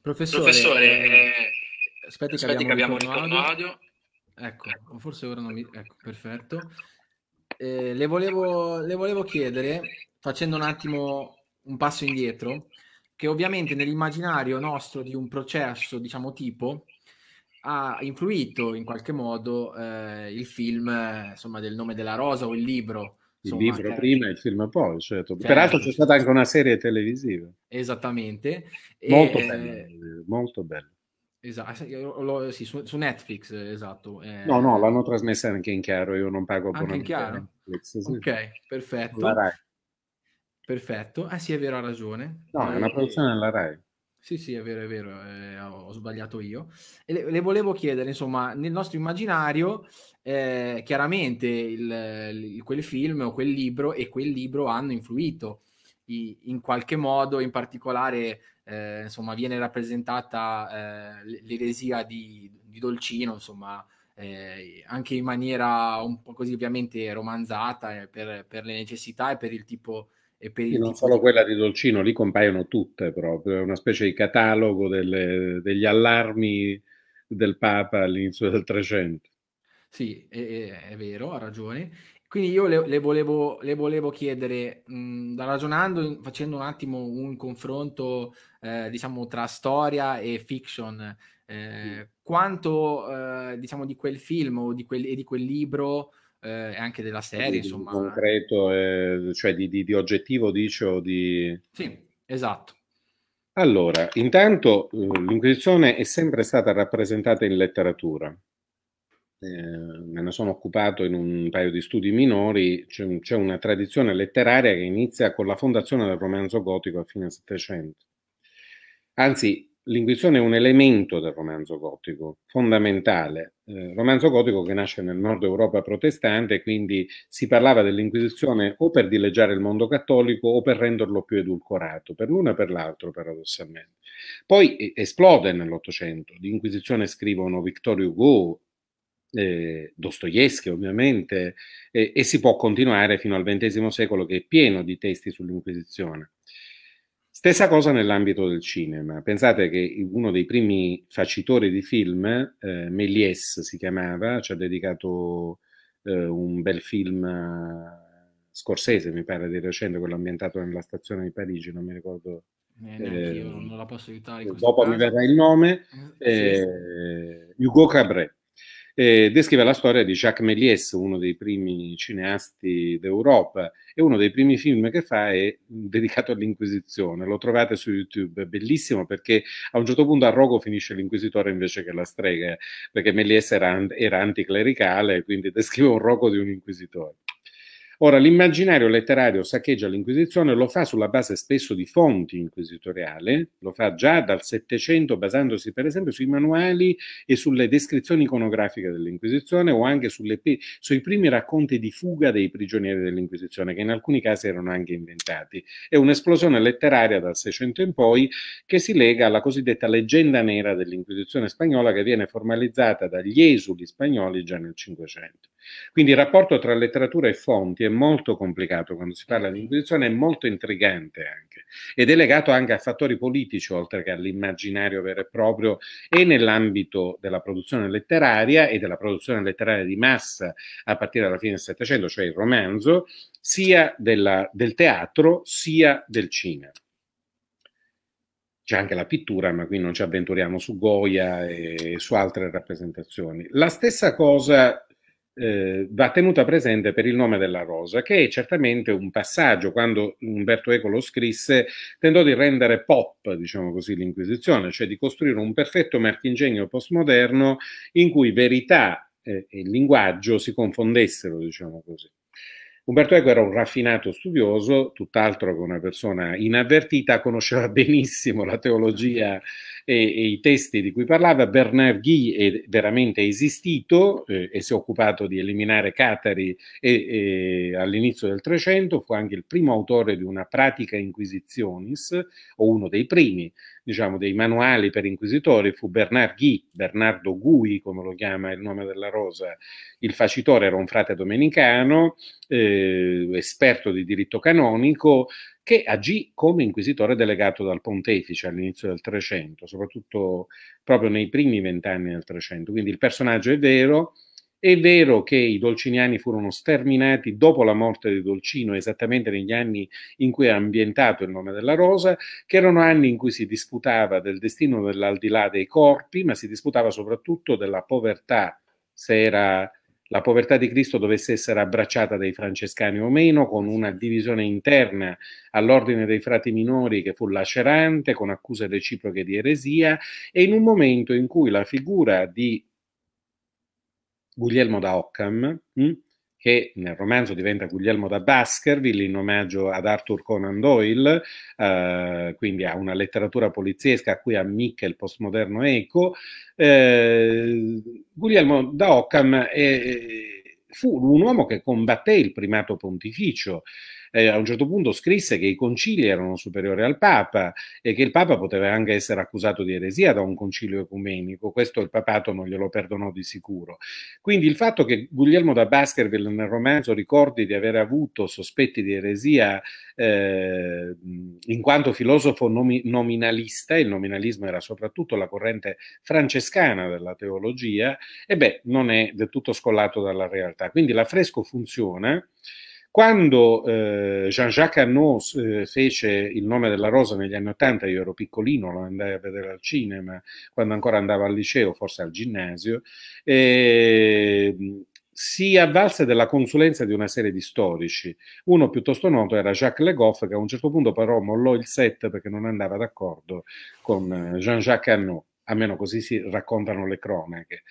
Professore, Professore eh, eh aspetti che abbiamo, abbiamo ritornato. Ecco, forse ora non mi... Ecco, perfetto. Eh, le, volevo, le volevo chiedere, facendo un attimo un passo indietro, che ovviamente nell'immaginario nostro di un processo, diciamo, tipo, ha influito in qualche modo eh, il film insomma, del nome della rosa o il libro. Insomma, il libro che... prima e il film poi, certo. certo. Peraltro c'è stata anche una serie televisiva. Esattamente. Molto e... bella. Molto bella. Esatto, sì, su, su, Netflix, esatto. Eh. No, no, l'hanno trasmessa anche in chiaro, io non pago abbonamento. Anche in chiaro? Netflix, sì. Ok, perfetto. La Rai. Perfetto, ah sì è vero, ha ragione. No, eh, è una eh, produzione della Rai. Sì, sì, è vero, è vero, eh, ho sbagliato io. E le, le, volevo chiedere, insomma, nel nostro immaginario, eh, chiaramente il, il, quel film o quel libro e quel libro hanno influito in qualche modo, in particolare eh, insomma, viene rappresentata eh, l'eresia di, di Dolcino, insomma, eh, anche in maniera un po' così ovviamente romanzata eh, per, per, le necessità e per il tipo... E per il non tipo solo di... quella di Dolcino, lì compaiono tutte proprio, è una specie di catalogo delle, degli allarmi del Papa all'inizio del Trecento. Sì, è, è, vero, ha ragione. Quindi io le, le, volevo, le volevo, chiedere, mh, ragionando, facendo un attimo un confronto, eh, diciamo, tra storia e fiction, eh, sì. quanto, eh, diciamo, di quel film o di quel, e di quel libro eh, e anche della serie, insomma. In concreto, eh, cioè di, di, di oggettivo, dice o di... Sì, esatto. Allora, intanto eh, l'Inquisizione è sempre stata rappresentata in letteratura, eh, me ne sono occupato in un paio di studi minori, c'è, c'è, una tradizione letteraria che inizia con la fondazione del romanzo gotico a fine Settecento. Anzi, l'inquisizione è un elemento del romanzo gotico, fondamentale. Eh, romanzo gotico che nasce nel nord Europa protestante, quindi si parlava dell'inquisizione o per dileggiare il mondo cattolico o per renderlo più edulcorato, per l'uno e per l'altro paradossalmente. Poi eh, esplode nell'Ottocento, di inquisizione scrivono Victor Hugo, eh, Dostoevsky ovviamente, eh, e si può continuare fino al XX secolo che è pieno di testi sull'Inquisizione. Stessa cosa nell'ambito del cinema. Pensate che uno dei primi facitori di film, eh, Méliès si chiamava, ci ha dedicato eh, un bel film eh, scorsese, mi pare, di recente, quello ambientato nella stazione di Parigi, non mi ricordo. Eh, eh non la posso aiutare. dopo caso. mi verrà il nome. Eh, sì, sì. Hugo Cabret descrive la storia di Jacques Méliès, uno dei primi cineasti d'Europa, e uno dei primi film che fa è dedicato all'Inquisizione. Lo trovate su YouTube, bellissimo perché a un certo punto a Rogo finisce l'inquisitore invece che la strega, perché Méliès era, era anticlericale, quindi descrive un Rogo di un inquisitore. Ora, l'immaginario letterario saccheggia l'Inquisizione lo fa sulla base spesso di fonti inquisitoriali, lo fa già dal Settecento basandosi per esempio sui manuali e sulle descrizioni iconografiche dell'Inquisizione o anche sulle, sui primi racconti di fuga dei prigionieri dell'Inquisizione, che in alcuni casi erano anche inventati. È un'esplosione letteraria dal Seicento in poi che si lega alla cosiddetta leggenda nera dell'Inquisizione spagnola che viene formalizzata dagli esuli spagnoli già nel Cinquecento. Quindi il rapporto tra letteratura e fonti è molto complicato quando si parla di mm. inquisizione, è molto intrigante anche ed è legato anche a fattori politici oltre che all'immaginario vero e proprio e nell'ambito della produzione letteraria e della produzione letteraria di massa a partire dalla fine del Settecento, cioè il romanzo, sia della, del teatro sia del cinema c'è anche la pittura, ma qui non ci avventuriamo su Goya e su altre rappresentazioni. La stessa cosa eh, va tenuta presente per il nome della rosa, che è certamente un passaggio. Quando Umberto Eco lo scrisse, tentò di rendere pop, diciamo così, l'Inquisizione, cioè di costruire un perfetto marchingegno postmoderno in cui verità eh, e linguaggio si confondessero, diciamo così. Umberto Eco era un raffinato studioso, tutt'altro che una persona inavvertita, conosceva benissimo la teologia e, e i testi di cui parlava. Bernard Guy è veramente esistito eh, e si è occupato di eliminare Catari e, e, all'inizio del Trecento, fu anche il primo autore di una pratica inquisitionis, o uno dei primi diciamo, dei manuali per inquisitori fu Bernard Ghi, Bernardo Gui, come lo chiama il nome della rosa. Il facitore era un frate domenicano, eh, esperto di diritto canonico, che agì come inquisitore delegato dal pontefice all'inizio del Trecento, soprattutto proprio nei primi vent'anni del Trecento. Quindi il personaggio è vero, è vero che i dolciniani furono sterminati dopo la morte di Dolcino, esattamente negli anni in cui è ambientato il nome della rosa, che erano anni in cui si disputava del destino dell'aldilà dei corpi, ma si disputava soprattutto della povertà, se era la povertà di Cristo dovesse essere abbracciata dai francescani o meno, con una divisione interna all'ordine dei frati minori che fu lacerante, con accuse reciproche di eresia, e in un momento in cui la figura di Guglielmo da Occam, mm, che nel romanzo diventa Guglielmo da Baskerville in omaggio ad Arthur Conan Doyle, eh, quindi a una letteratura poliziesca a cui ammicca il postmoderno eco. Eh, Guglielmo da Occam è, eh, fu un uomo che combatté il primato pontificio eh, a un certo punto scrisse che i concili erano superiori al Papa e che il Papa poteva anche essere accusato di eresia da un concilio ecumenico. Questo il papato non glielo perdonò di sicuro. Quindi il fatto che Guglielmo da Baskerville nel romanzo ricordi di aver avuto sospetti di eresia eh, in quanto filosofo nomi- nominalista, il nominalismo era soprattutto la corrente francescana della teologia, e beh, non è del tutto scollato dalla realtà. Quindi l'affresco funziona. Quando eh, Jean-Jacques Arnaud eh, fece Il nome della rosa negli anni Ottanta, io ero piccolino, lo andai a vedere al cinema, quando ancora andavo al liceo, forse al ginnasio, eh, si avvalse della consulenza di una serie di storici. Uno piuttosto noto era Jacques Le Goff, che a un certo punto però mollò il set perché non andava d'accordo con eh, Jean-Jacques Arnaud, almeno così si raccontano le cronache.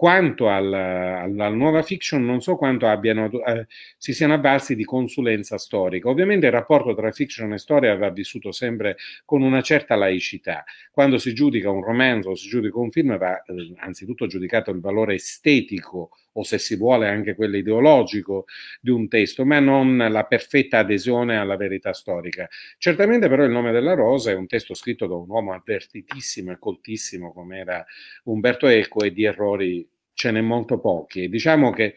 Quanto alla, alla nuova fiction, non so quanto abbiano, eh, si siano avvalsi di consulenza storica. Ovviamente il rapporto tra fiction e storia va vissuto sempre con una certa laicità. Quando si giudica un romanzo o si giudica un film, va eh, anzitutto giudicato il valore estetico o se si vuole anche quello ideologico di un testo, ma non la perfetta adesione alla verità storica. Certamente però il nome della rosa è un testo scritto da un uomo avvertitissimo e coltissimo come era Umberto Eco e di errori ce n'è molto pochi. Diciamo che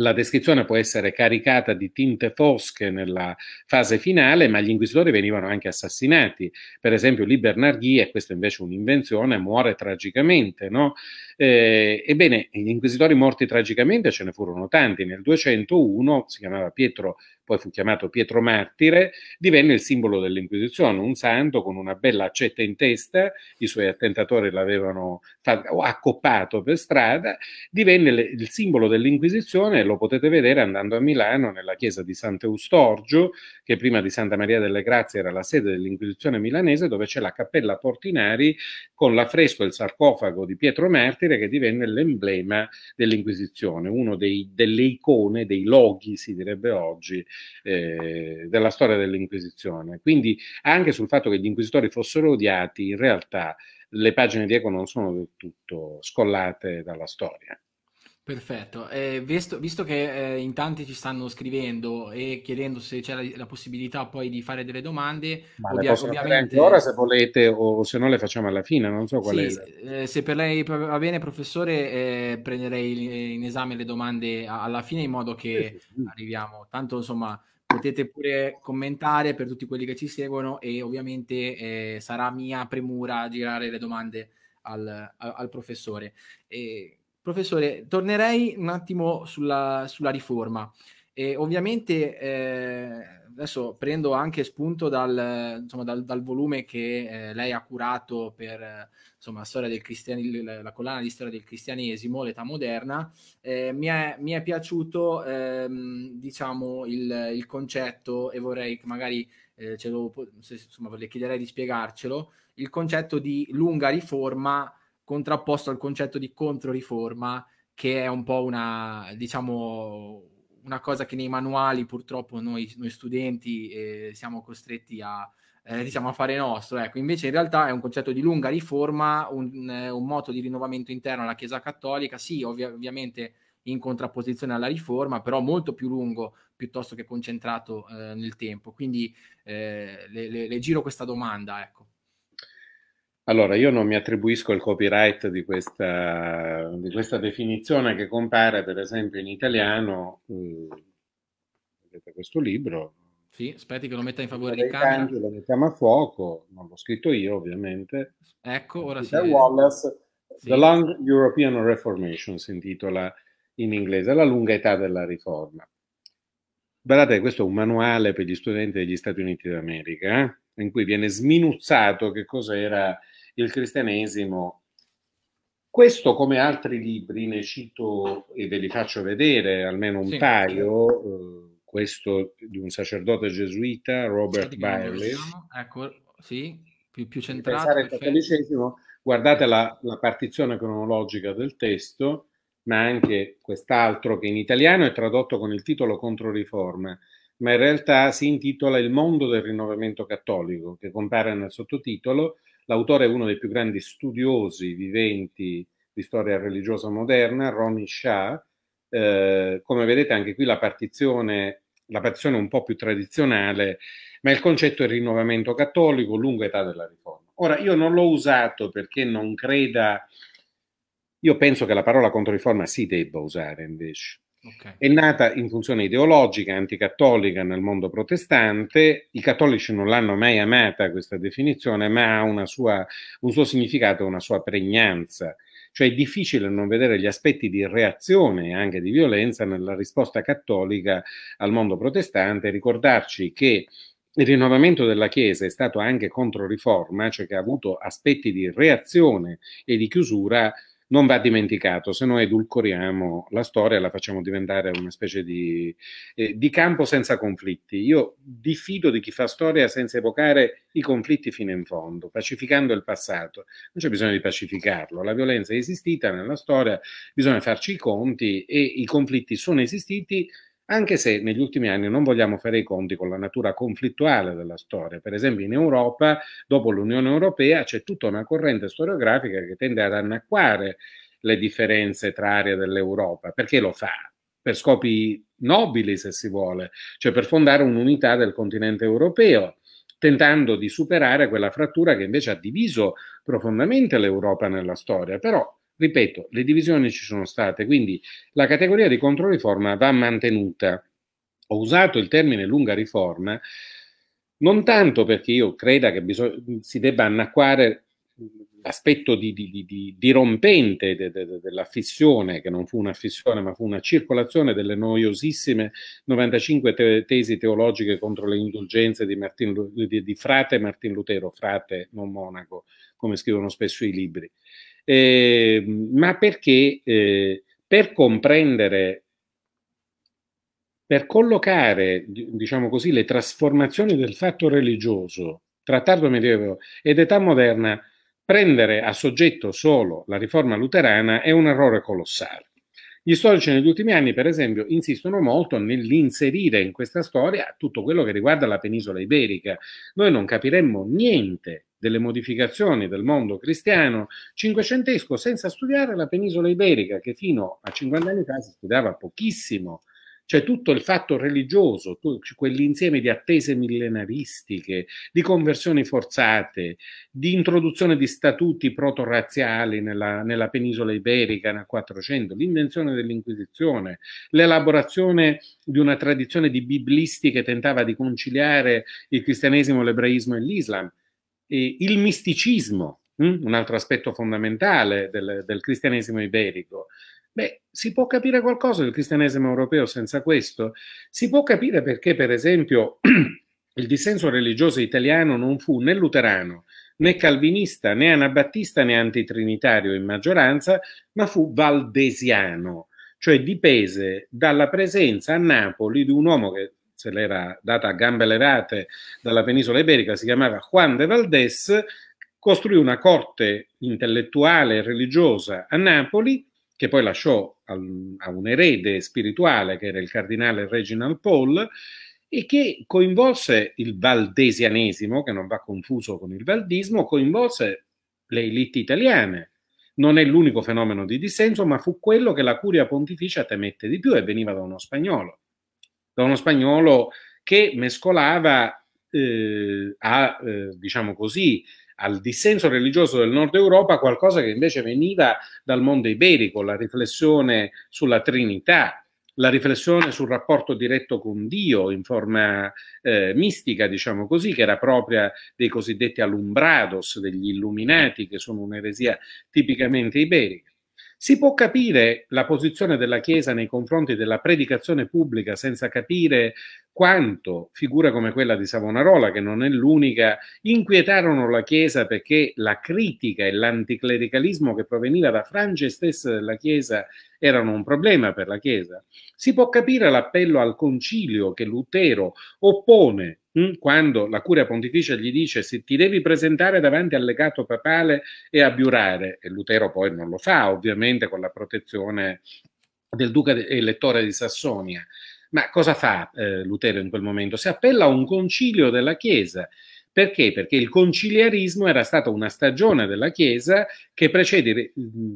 la descrizione può essere caricata di tinte fosche nella fase finale, ma gli inquisitori venivano anche assassinati. Per esempio, lì Bernardi, e questa invece è un'invenzione, muore tragicamente. No? Eh, ebbene, gli inquisitori morti tragicamente ce ne furono tanti. Nel 201 si chiamava Pietro poi fu chiamato Pietro Martire, divenne il simbolo dell'Inquisizione, un santo con una bella accetta in testa, i suoi attentatori l'avevano accoppato per strada, divenne il simbolo dell'Inquisizione lo potete vedere andando a Milano nella chiesa di Sant'Eustorgio, che prima di Santa Maria delle Grazie era la sede dell'Inquisizione milanese, dove c'è la cappella Portinari con l'affresco e il sarcofago di Pietro Martire che divenne l'emblema dell'Inquisizione, uno dei, delle icone, dei loghi si direbbe oggi, eh, della storia dell'Inquisizione. Quindi anche sul fatto che gli inquisitori fossero odiati, in realtà le pagine di Eco non sono del tutto scollate dalla storia. Perfetto, eh, visto, visto, che eh, in tanti ci stanno scrivendo e chiedendo se c'è la, la possibilità poi di fare delle domande, Ma ovvia, ovviamente... Ancora se volete o se no le facciamo alla fine, non so qual sì, è. Eh, se per lei va bene professore eh, prenderei in esame le domande alla fine in modo che sì, sì. arriviamo. Tanto insomma potete pure commentare per tutti quelli che ci seguono e ovviamente eh, sarà mia premura girare le domande al, al, al professore. E Professore, tornerei un attimo sulla, sulla riforma. E ovviamente eh, adesso prendo anche spunto dal, insomma, dal, dal volume che eh, lei ha curato per insomma, la, la, collana di storia del cristianesimo, l'età moderna, eh, mi, è, mi, è, piaciuto ehm, diciamo, il, il, concetto e vorrei che magari eh, lo, se, insomma, le chiederei di spiegarcelo, il concetto di lunga riforma contrapposto al concetto di controriforma, che è un po' una, diciamo, una cosa che nei manuali purtroppo noi, noi studenti eh, siamo costretti a, eh, diciamo, a fare nostro. Ecco, invece in realtà è un concetto di lunga riforma, un, eh, un moto di rinnovamento interno alla Chiesa Cattolica, sì, ovvi- ovviamente in contrapposizione alla riforma, però molto più lungo piuttosto che concentrato eh, nel tempo. Quindi eh, le, le, le giro questa domanda, ecco. Allora, io non mi attribuisco il copyright di questa, di questa definizione che compare, per esempio, in italiano. vedete questo libro? Sì, aspetti che lo metta in favore di camera. Cangi, lo mettiamo a fuoco, non l'ho scritto io, ovviamente. Ecco, ora Peter sì. Wallace, sì. The Long European Reformation si intitola in inglese, La lunga età della riforma. Guardate, questo è un manuale per gli studenti degli Stati Uniti d'America, eh? in cui viene sminuzzato che cos'era il cristianesimo. Questo, come altri libri, ne cito e ve li faccio vedere, almeno un sì. paio, eh, questo di un sacerdote gesuita, Robert Byrne. Ecco, sì, più, più centrato. cattolicesimo, guardate la, la partizione cronologica del testo, ma anche quest'altro che in italiano è tradotto con il titolo Controriforma, ma in realtà si intitola Il mondo del rinnovamento cattolico, che compare nel sottotitolo L'autore è uno dei più grandi studiosi viventi di storia religiosa moderna, Ronnie Shah. Eh, come vedete anche qui la partizione, la partizione è un po' più tradizionale, ma il concetto è il rinnovamento cattolico, lunga età della riforma. Ora, io non l'ho usato perché non creda... Io penso che la parola controriforma si debba usare invece, Okay. È nata in funzione ideologica, anticattolica nel mondo protestante, i cattolici non l'hanno mai amata questa definizione, ma ha sua, un suo significato, una sua pregnanza. Cioè è difficile non vedere gli aspetti di reazione e anche di violenza nella risposta cattolica al mondo protestante, ricordarci che il rinnovamento della Chiesa è stato anche controriforma, cioè che ha avuto aspetti di reazione e di chiusura non va dimenticato, se noi edulcoriamo la storia, la facciamo diventare una specie di, eh, di campo senza conflitti. Io diffido di chi fa storia senza evocare i conflitti fino in fondo, pacificando il passato. Non c'è bisogno di pacificarlo, la violenza è esistita nella storia, bisogna farci i conti e i conflitti sono esistiti anche se negli ultimi anni non vogliamo fare i conti con la natura conflittuale della storia. Per esempio in Europa, dopo l'Unione Europea, c'è tutta una corrente storiografica che tende ad annacquare le differenze tra aree dell'Europa. Perché lo fa? Per scopi nobili, se si vuole, cioè per fondare un'unità del continente europeo tentando di superare quella frattura che invece ha diviso profondamente l'Europa nella storia. Però ripeto, le divisioni ci sono state, quindi la categoria di controriforma va mantenuta. Ho usato il termine lunga riforma non tanto perché io creda che si debba annacquare l'aspetto di, di, di, dirompente de, de, de, della fissione, che non fu una fissione ma fu una circolazione delle noiosissime 95 te, tesi teologiche contro le indulgenze di, Martin, di, frate Martin Lutero, frate non monaco, come scrivono spesso i libri eh, ma perché eh, per comprendere, per collocare, diciamo così, le trasformazioni del fatto religioso tra tardo medioevo ed età moderna, prendere a soggetto solo la riforma luterana è un errore colossale. Gli storici negli ultimi anni, per esempio, insistono molto nell'inserire in questa storia tutto quello che riguarda la penisola iberica. Noi non capiremmo niente delle modificazioni del mondo cristiano cinquecentesco senza studiare la penisola iberica che fino a 50 anni fa si studiava pochissimo. Cioè tutto il fatto religioso, quell'insieme di attese millenaristiche, di conversioni forzate, di introduzione di statuti proto-razziali nella, nella penisola iberica nel 400, l'invenzione dell'Inquisizione, l'elaborazione di una tradizione di biblisti che tentava di conciliare il cristianesimo, l'ebraismo e l'Islam eh, il misticismo, mh? Hm, un altro aspetto fondamentale del, del cristianesimo iberico. Beh, si può capire qualcosa del cristianesimo europeo senza questo? Si può capire perché, per esempio, il dissenso religioso italiano non fu né luterano, né calvinista, né anabattista, né antitrinitario in maggioranza, ma fu valdesiano, cioè dipese dalla presenza a Napoli di un uomo che se l'era data a gambe levate dalla penisola iberica, si chiamava Juan de Valdés, costruì una corte intellettuale e religiosa a Napoli, che poi lasciò a un erede spirituale, che era il cardinale Reginald Paul, e che coinvolse il valdesianesimo, che non va confuso con il valdismo, coinvolse le elite italiane. Non è l'unico fenomeno di dissenso, ma fu quello che la curia pontificia temette di più e veniva da uno spagnolo da uno spagnolo che mescolava eh, a, eh, diciamo così, al dissenso religioso del nord Europa qualcosa che invece veniva dal mondo iberico, la riflessione sulla Trinità, la riflessione sul rapporto diretto con Dio in forma eh, mistica, diciamo così, che era propria dei cosiddetti alumbrados, degli illuminati, che sono un'eresia tipicamente iberica. Si può capire la posizione della Chiesa nei confronti della predicazione pubblica senza capire quanto figure come quella di Savonarola, che non è l'unica, inquietarono la Chiesa perché la critica e l'anticlericalismo che proveniva da frange stesse della Chiesa erano un problema per la Chiesa. Si può capire l'appello al concilio che Lutero oppone Hm? quando la curia pontificia gli dice se ti devi presentare davanti al legato papale e abbiurare, e Lutero poi non lo fa ovviamente con la protezione del duca elettore di Sassonia, ma cosa fa eh, Lutero in quel momento? Si appella a un concilio della Chiesa. Perché? Perché il conciliarismo era stata una stagione della Chiesa che, precede,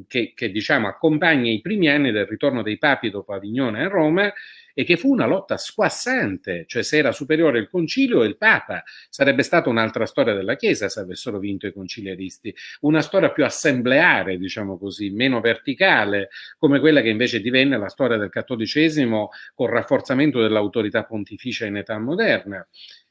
che, che diciamo, accompagna i primi anni del ritorno dei papi dopo Avignone a Roma e che fu una lotta squassante, cioè se era superiore il concilio e il papa, sarebbe stata un'altra storia della Chiesa se avessero vinto i conciliaristi, una storia più assembleare, diciamo così, meno verticale, come quella che invece divenne la storia del cattolicesimo col rafforzamento dell'autorità pontificia in età moderna.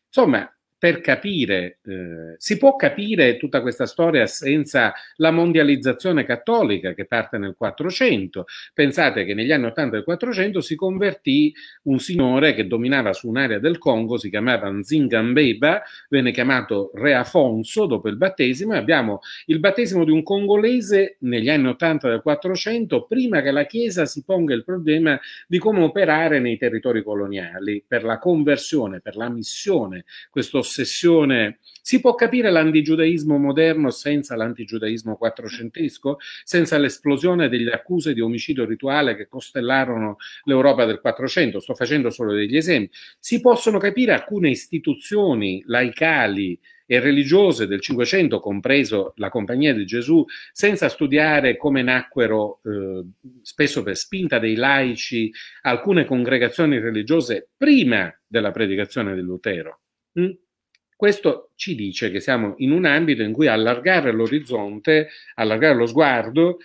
Insomma, per capire, eh, si può capire tutta questa storia senza la mondializzazione cattolica che parte nel 400. Pensate che negli anni 80 del 400 si convertì un signore che dominava su un'area del Congo, si chiamava Nzingambeba, venne chiamato Re Afonso dopo il battesimo. e Abbiamo il battesimo di un congolese negli anni 80 del 400, prima che la Chiesa si ponga il problema di come operare nei territori coloniali per la conversione, per la missione. Questo l'ossessione. Si può capire l'antigiudaismo moderno senza l'antigiudaismo quattrocentesco, senza l'esplosione delle accuse di omicidio rituale che costellarono l'Europa del Quattrocento? Sto facendo solo degli esempi. Si possono capire alcune istituzioni laicali e religiose del Cinquecento, compreso la Compagnia di Gesù, senza studiare come nacquero, eh, spesso per spinta dei laici, alcune congregazioni religiose prima della predicazione di Lutero. Mm? Questo ci dice che siamo in un ambito in cui allargare l'orizzonte, allargare lo sguardo,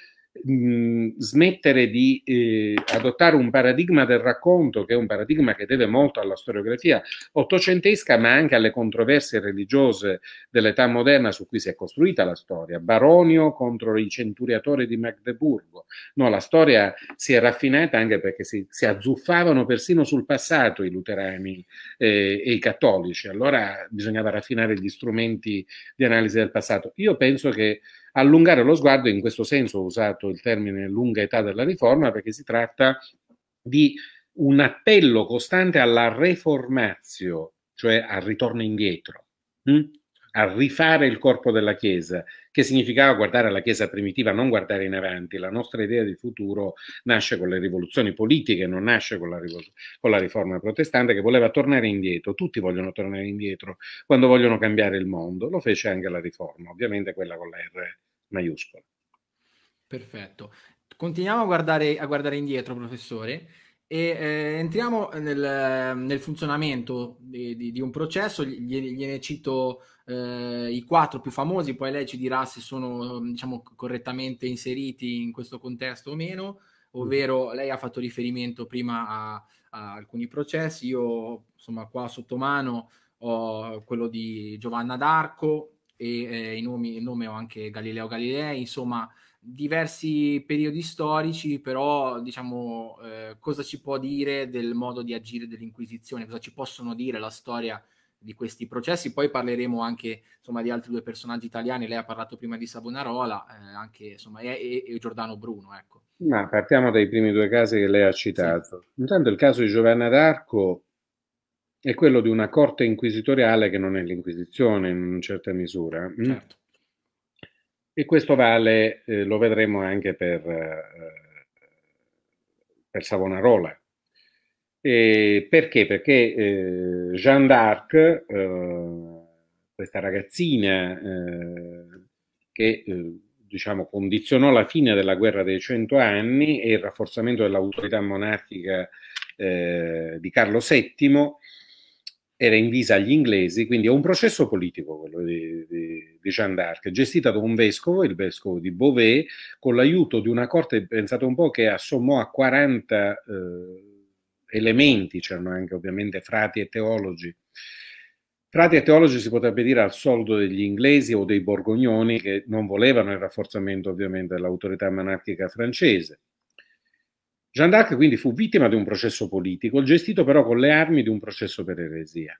Mm, smettere di eh, adottare un paradigma del racconto, che è un paradigma che deve molto alla storiografia ottocentesca, ma anche alle controversie religiose dell'età moderna su cui si è costruita la storia. Baronio contro i centuriatori di Magdeburgo. No, la storia si è raffinata anche perché si, si azzuffavano persino sul passato i luterani eh, e i cattolici. Allora bisognava raffinare gli strumenti di analisi del passato. Io penso che allungare lo sguardo, in questo senso ho usato il termine lunga età della riforma, perché si tratta di un appello costante alla reformazio, cioè al ritorno indietro. Hm? a rifare il corpo della Chiesa, che significava guardare alla Chiesa primitiva, non guardare in avanti. La nostra idea di futuro nasce con le rivoluzioni politiche, non nasce con la, rivol- con la riforma protestante che voleva tornare indietro. Tutti vogliono tornare indietro quando vogliono cambiare il mondo. Lo fece anche la riforma, ovviamente quella con la R maiuscola. Perfetto. Continuiamo a guardare, a guardare indietro, professore. E eh, entriamo nel, nel funzionamento di, di, di, un processo, gliene, gliene cito eh, i quattro più famosi, poi lei ci dirà se sono mm, diciamo, correttamente inseriti in questo contesto o meno, mm. ovvero lei ha fatto riferimento prima a, a alcuni processi, io insomma qua sotto mano ho quello di Giovanna d'Arco e eh, nomi, il nome ho anche Galileo Galilei, insomma diversi periodi storici, però diciamo eh, cosa ci può dire del modo di agire dell'Inquisizione, cosa ci possono dire la storia di questi processi. Poi parleremo anche insomma, di altri due personaggi italiani, lei ha parlato prima di Savonarola eh, anche, insomma, e, e, Giordano Bruno. Ecco. Ma partiamo dai primi due casi che lei ha citato. Sì. Intanto il caso di Giovanna d'Arco è quello di una corte inquisitoriale che non è l'Inquisizione in una certa misura. Mm? Certo. E questo vale, eh, lo vedremo anche per, eh, per Savonarola. Eh, perché? Perché eh, Jeanne d'Arc, eh, questa ragazzina eh, che eh, diciamo, condizionò la fine della guerra dei cento anni e il rafforzamento dell'autorità monarchica di Carlo VII, era invisa agli inglesi, quindi è un processo politico quello di, di, di Jeanne d'Arc, gestita da un vescovo, il vescovo di Beauvais, con l'aiuto di una corte, pensate un po', che assommò a 40 eh, elementi, c'erano anche ovviamente frati e teologi. Frati e teologi si potrebbe dire al soldo degli inglesi o dei borgognoni che non volevano il rafforzamento ovviamente dell'autorità monarchica francese. Jeanne d'Arc quindi fu vittima di un processo politico, gestito però con le armi di un processo per eresia.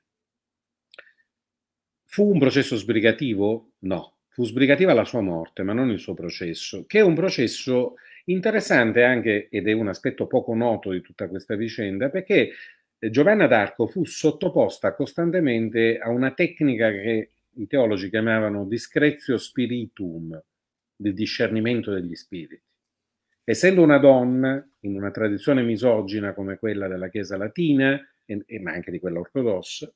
Fu un processo sbrigativo? No, fu sbrigativa la sua morte, ma non il suo processo, che è un processo Interessante anche, ed è un aspetto poco noto di tutta questa vicenda, perché eh, Giovanna d'Arco fu sottoposta costantemente a una tecnica che i teologi chiamavano discrezio spiritum, del discernimento degli spiriti. Essendo una donna, in una tradizione misogina come quella della Chiesa latina, e, e, ma anche di quella ortodossa,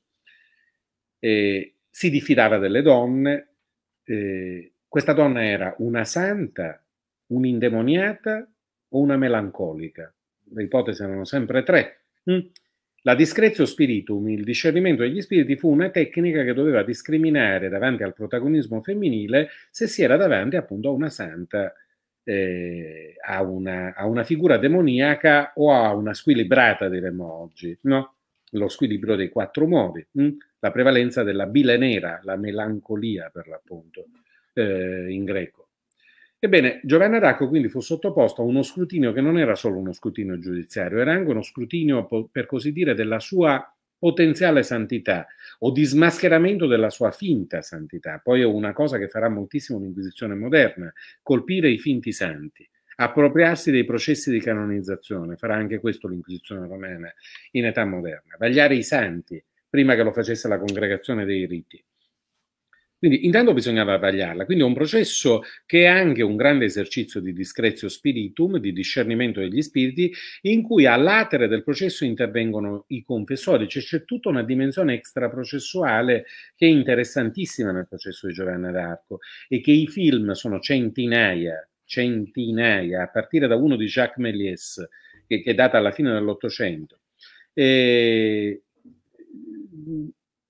eh, si diffidava delle donne, eh, questa donna era una santa un'indemoniata o una melancolica. Le ipotesi erano sempre tre. Mm. La discrezio spiritum, il discernimento degli spiriti, fu una tecnica che doveva discriminare davanti al protagonismo femminile se si era davanti appunto a una santa, eh, a, una, a, una, figura demoniaca o a una squilibrata, diremmo oggi, no? Lo squilibrio dei quattro modi, mh? Mm? la prevalenza della bile nera, la melancolia per l'appunto eh, in greco. Ebbene, Giovanna Racco quindi fu sottoposto a uno scrutinio che non era solo uno scrutinio giudiziario, era anche uno scrutinio, per così dire, della sua potenziale santità o di smascheramento della sua finta santità. Poi è una cosa che farà moltissimo l'Inquisizione moderna, colpire i finti santi, appropriarsi dei processi di canonizzazione, farà anche questo l'Inquisizione romana in età moderna, vagliare i santi prima che lo facesse la congregazione dei riti. Quindi intanto bisognava vagliarla, quindi è un processo che è anche un grande esercizio di discrezio spiritum, di discernimento degli spiriti, in cui all'atere del processo intervengono i confessori, cioè c'è tutta una dimensione extraprocessuale che è interessantissima nel processo di Giovanna d'Arco e che i film sono centinaia, centinaia, a partire da uno di Jacques Méliès, che, che è data alla fine dell'Ottocento.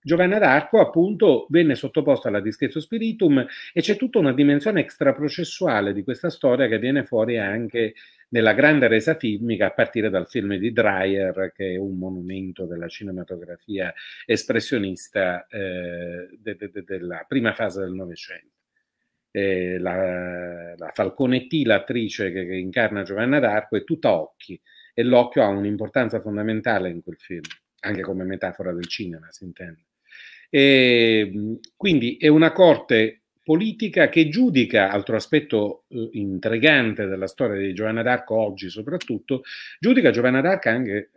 Giovanna d'Arco appunto venne sottoposta alla discrezio spiritum e c'è tutta una dimensione extraprocessuale di questa storia che viene fuori anche nella grande resa filmica a partire dal film di Dreyer che è un monumento della cinematografia espressionista eh, de, de, de, della prima fase del Novecento. Eh, la, la Falcone T, l'attrice che, che incarna Giovanna d'Arco, è tutta occhi e l'occhio ha un'importanza fondamentale in quel film, anche come metafora del cinema, si intende. E, ehm, quindi è una corte politica che giudica, altro aspetto eh, intrigante della storia di Giovanna d'Arco oggi soprattutto, giudica Giovanna d'Arco anche,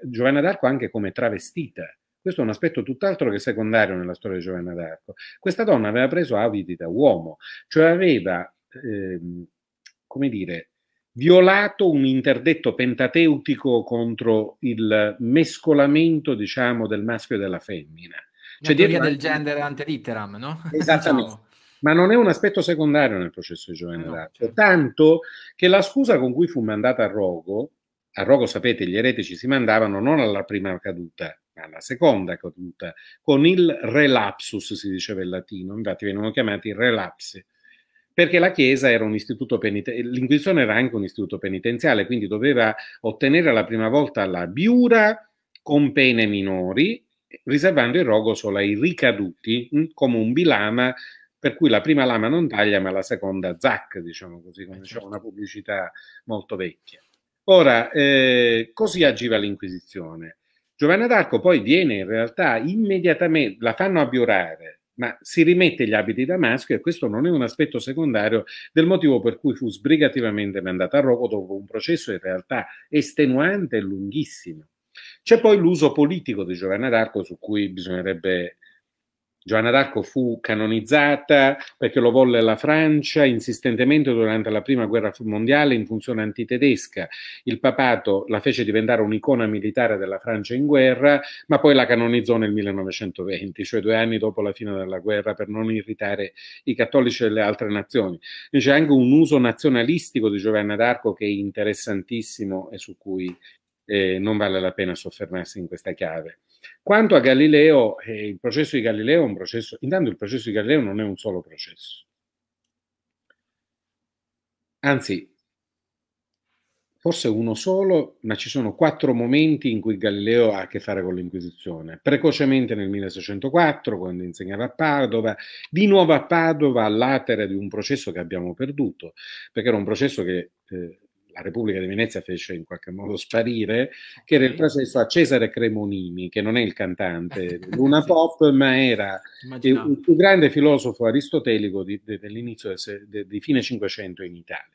anche, come travestita. Questo è un aspetto tutt'altro che secondario nella storia di Giovanna d'Arco. Questa donna aveva preso abiti da uomo, cioè aveva, ehm, come dire, violato un interdetto pentateutico contro il mescolamento, diciamo, del maschio e della femmina cioè teoria del gender ante litteram, no? Esattamente. Diciamo. Ma non è un aspetto secondario nel processo di giovane eh no, certo. tanto che la scusa con cui fu mandata a Rogo, a Rogo sapete gli eretici si mandavano non alla prima caduta, ma alla seconda caduta, con il relapsus si diceva in latino, infatti venivano chiamati relapsi, perché la Chiesa era un istituto penitenziale, l'Inquisizione era anche un istituto penitenziale, quindi doveva ottenere la prima volta la biura con pene minori riservando il rogo solo ai ricaduti mm, come un bilama per cui la prima lama non taglia ma la seconda zac, diciamo così, come diceva eh, certo. una pubblicità molto vecchia. Ora, eh, così agiva l'Inquisizione. Giovanna d'Arco poi viene in realtà immediatamente, la fanno abiorare, ma si rimette gli abiti da maschio e questo non è un aspetto secondario del motivo per cui fu sbrigativamente mandata a Rogo dopo un processo in realtà estenuante e lunghissimo. C'è poi l'uso politico di Giovanna d'Arco su cui bisognerebbe... Giovanna d'Arco fu canonizzata perché lo volle la Francia insistentemente durante la prima guerra mondiale in funzione antitedesca. Il papato la fece diventare un'icona militare della Francia in guerra, ma poi la canonizzò nel 1920, cioè due anni dopo la fine della guerra, per non irritare i cattolici e le altre nazioni. C'è anche un uso nazionalistico di Giovanna d'Arco che è interessantissimo e su cui eh, non vale la pena soffermarsi in questa chiave. Quanto a Galileo, eh, il processo di Galileo è un processo, intanto il processo di Galileo non è un solo processo. Anzi, forse uno solo, ma ci sono quattro momenti in cui Galileo ha a che fare con l'Inquisizione. Precocemente nel 1604, quando insegnava a Padova, di nuovo a Padova, all'atere di un processo che abbiamo perduto, perché era un processo che eh, la Repubblica di Venezia fece in qualche modo sparire, che era il processo a Cesare Cremonini, che non è il cantante Luna sì. Pop, ma era Immaginate. il più grande filosofo aristotelico di, de, dell'inizio del, de, di fine Cinquecento in Italia.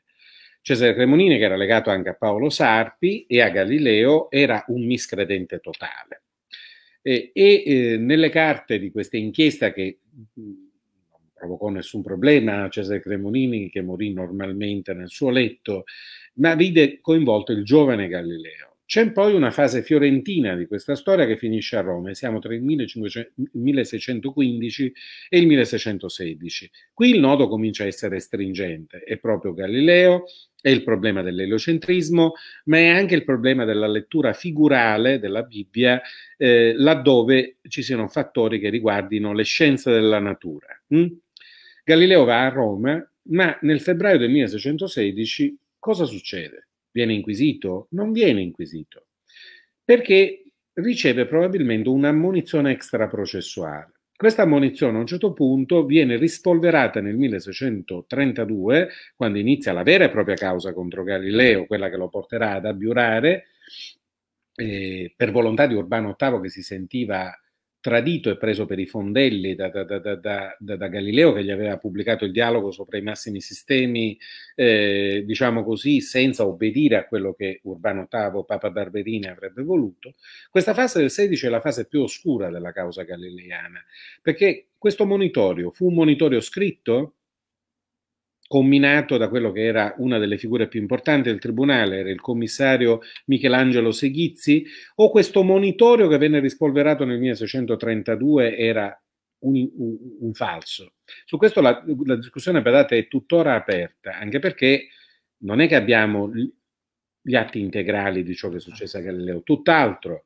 Cesare Cremonini, che era legato anche a Paolo Sarpi e a Galileo, era un miscredente totale. E, e eh, nelle carte di questa inchiesta che provocò nessun problema a Cesare Cremonini che morì normalmente nel suo letto, ma vide coinvolto il giovane Galileo. C'è poi una fase fiorentina di questa storia che finisce a Roma, siamo tra il 1615 e il 1616. Qui il nodo comincia a essere stringente, è proprio Galileo, è il problema dell'eliocentrismo, ma è anche il problema della lettura figurale della Bibbia, eh, laddove ci siano fattori che riguardino le scienze della natura. Hm? Galileo va a Roma, ma nel febbraio del 1616 cosa succede? Viene inquisito? Non viene inquisito, perché riceve probabilmente un'ammonizione extraprocessuale. Questa ammonizione a un certo punto viene rispolverata nel 1632, quando inizia la vera e propria causa contro Galileo, quella che lo porterà ad abbiurare, eh, per volontà di Urbano VIII che si sentiva tradito e preso per i fondelli da, da, da, da, Galileo che gli aveva pubblicato il dialogo sopra i massimi sistemi, eh, diciamo così, senza obbedire a quello che Urbano VIII, Papa Barberini avrebbe voluto, questa fase del 16 è la fase più oscura della causa galileana, perché questo monitorio fu un monitorio scritto comminato da quello che era una delle figure più importanti del tribunale, era il commissario Michelangelo Seghizzi, o questo monitorio che venne rispolverato nel 1632 era un, un, un falso. Su questo la, la discussione, vedete, è tuttora aperta, anche perché non è che abbiamo gli atti integrali di ciò che è successo a Galileo, tutt'altro.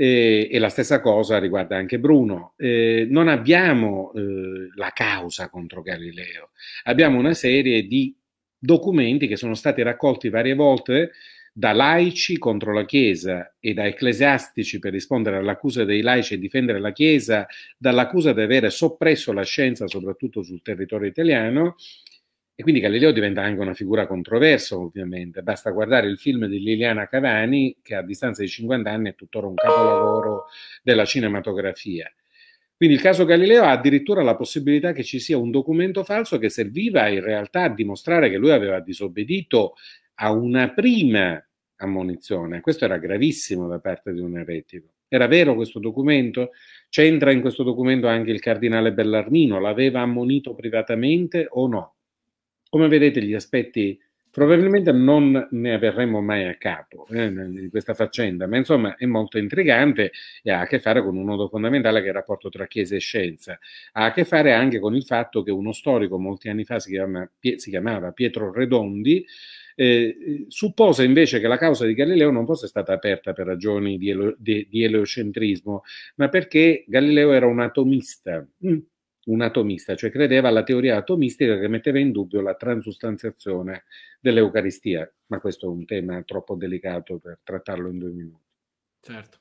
E, eh, e, la stessa cosa riguarda anche Bruno. Eh, non abbiamo eh, la causa contro Galileo, abbiamo una serie di documenti che sono stati raccolti varie volte da laici contro la Chiesa e da ecclesiastici per rispondere all'accusa dei laici e difendere la Chiesa, dall'accusa di aver soppresso la scienza soprattutto sul territorio italiano e quindi Galileo diventa anche una figura controversa, ovviamente. Basta guardare il film di Liliana Cavani, che a distanza di 50 anni è tuttora un capolavoro della cinematografia. Quindi il caso Galileo ha addirittura la possibilità che ci sia un documento falso che serviva in realtà a dimostrare che lui aveva disobbedito a una prima ammonizione. Questo era gravissimo da parte di un eretico. Era vero questo documento? C'entra in questo documento anche il cardinale Bellarmino? L'aveva ammonito privatamente o no? come vedete gli aspetti probabilmente non ne avverremo mai a capo eh, di questa faccenda, ma insomma è molto intrigante e ha a che fare con un nodo fondamentale che è il rapporto tra Chiesa e scienza. Ha a che fare anche con il fatto che uno storico molti anni fa si, chiama, si chiamava Pietro Redondi, eh, suppose invece che la causa di Galileo non fosse stata aperta per ragioni di, elo, di, di eleocentrismo, ma perché Galileo era un atomista. Mm un atomista, cioè credeva alla teoria atomistica che metteva in dubbio la transustanziazione dell'Eucaristia, ma questo è un tema troppo delicato per trattarlo in due minuti. Certo,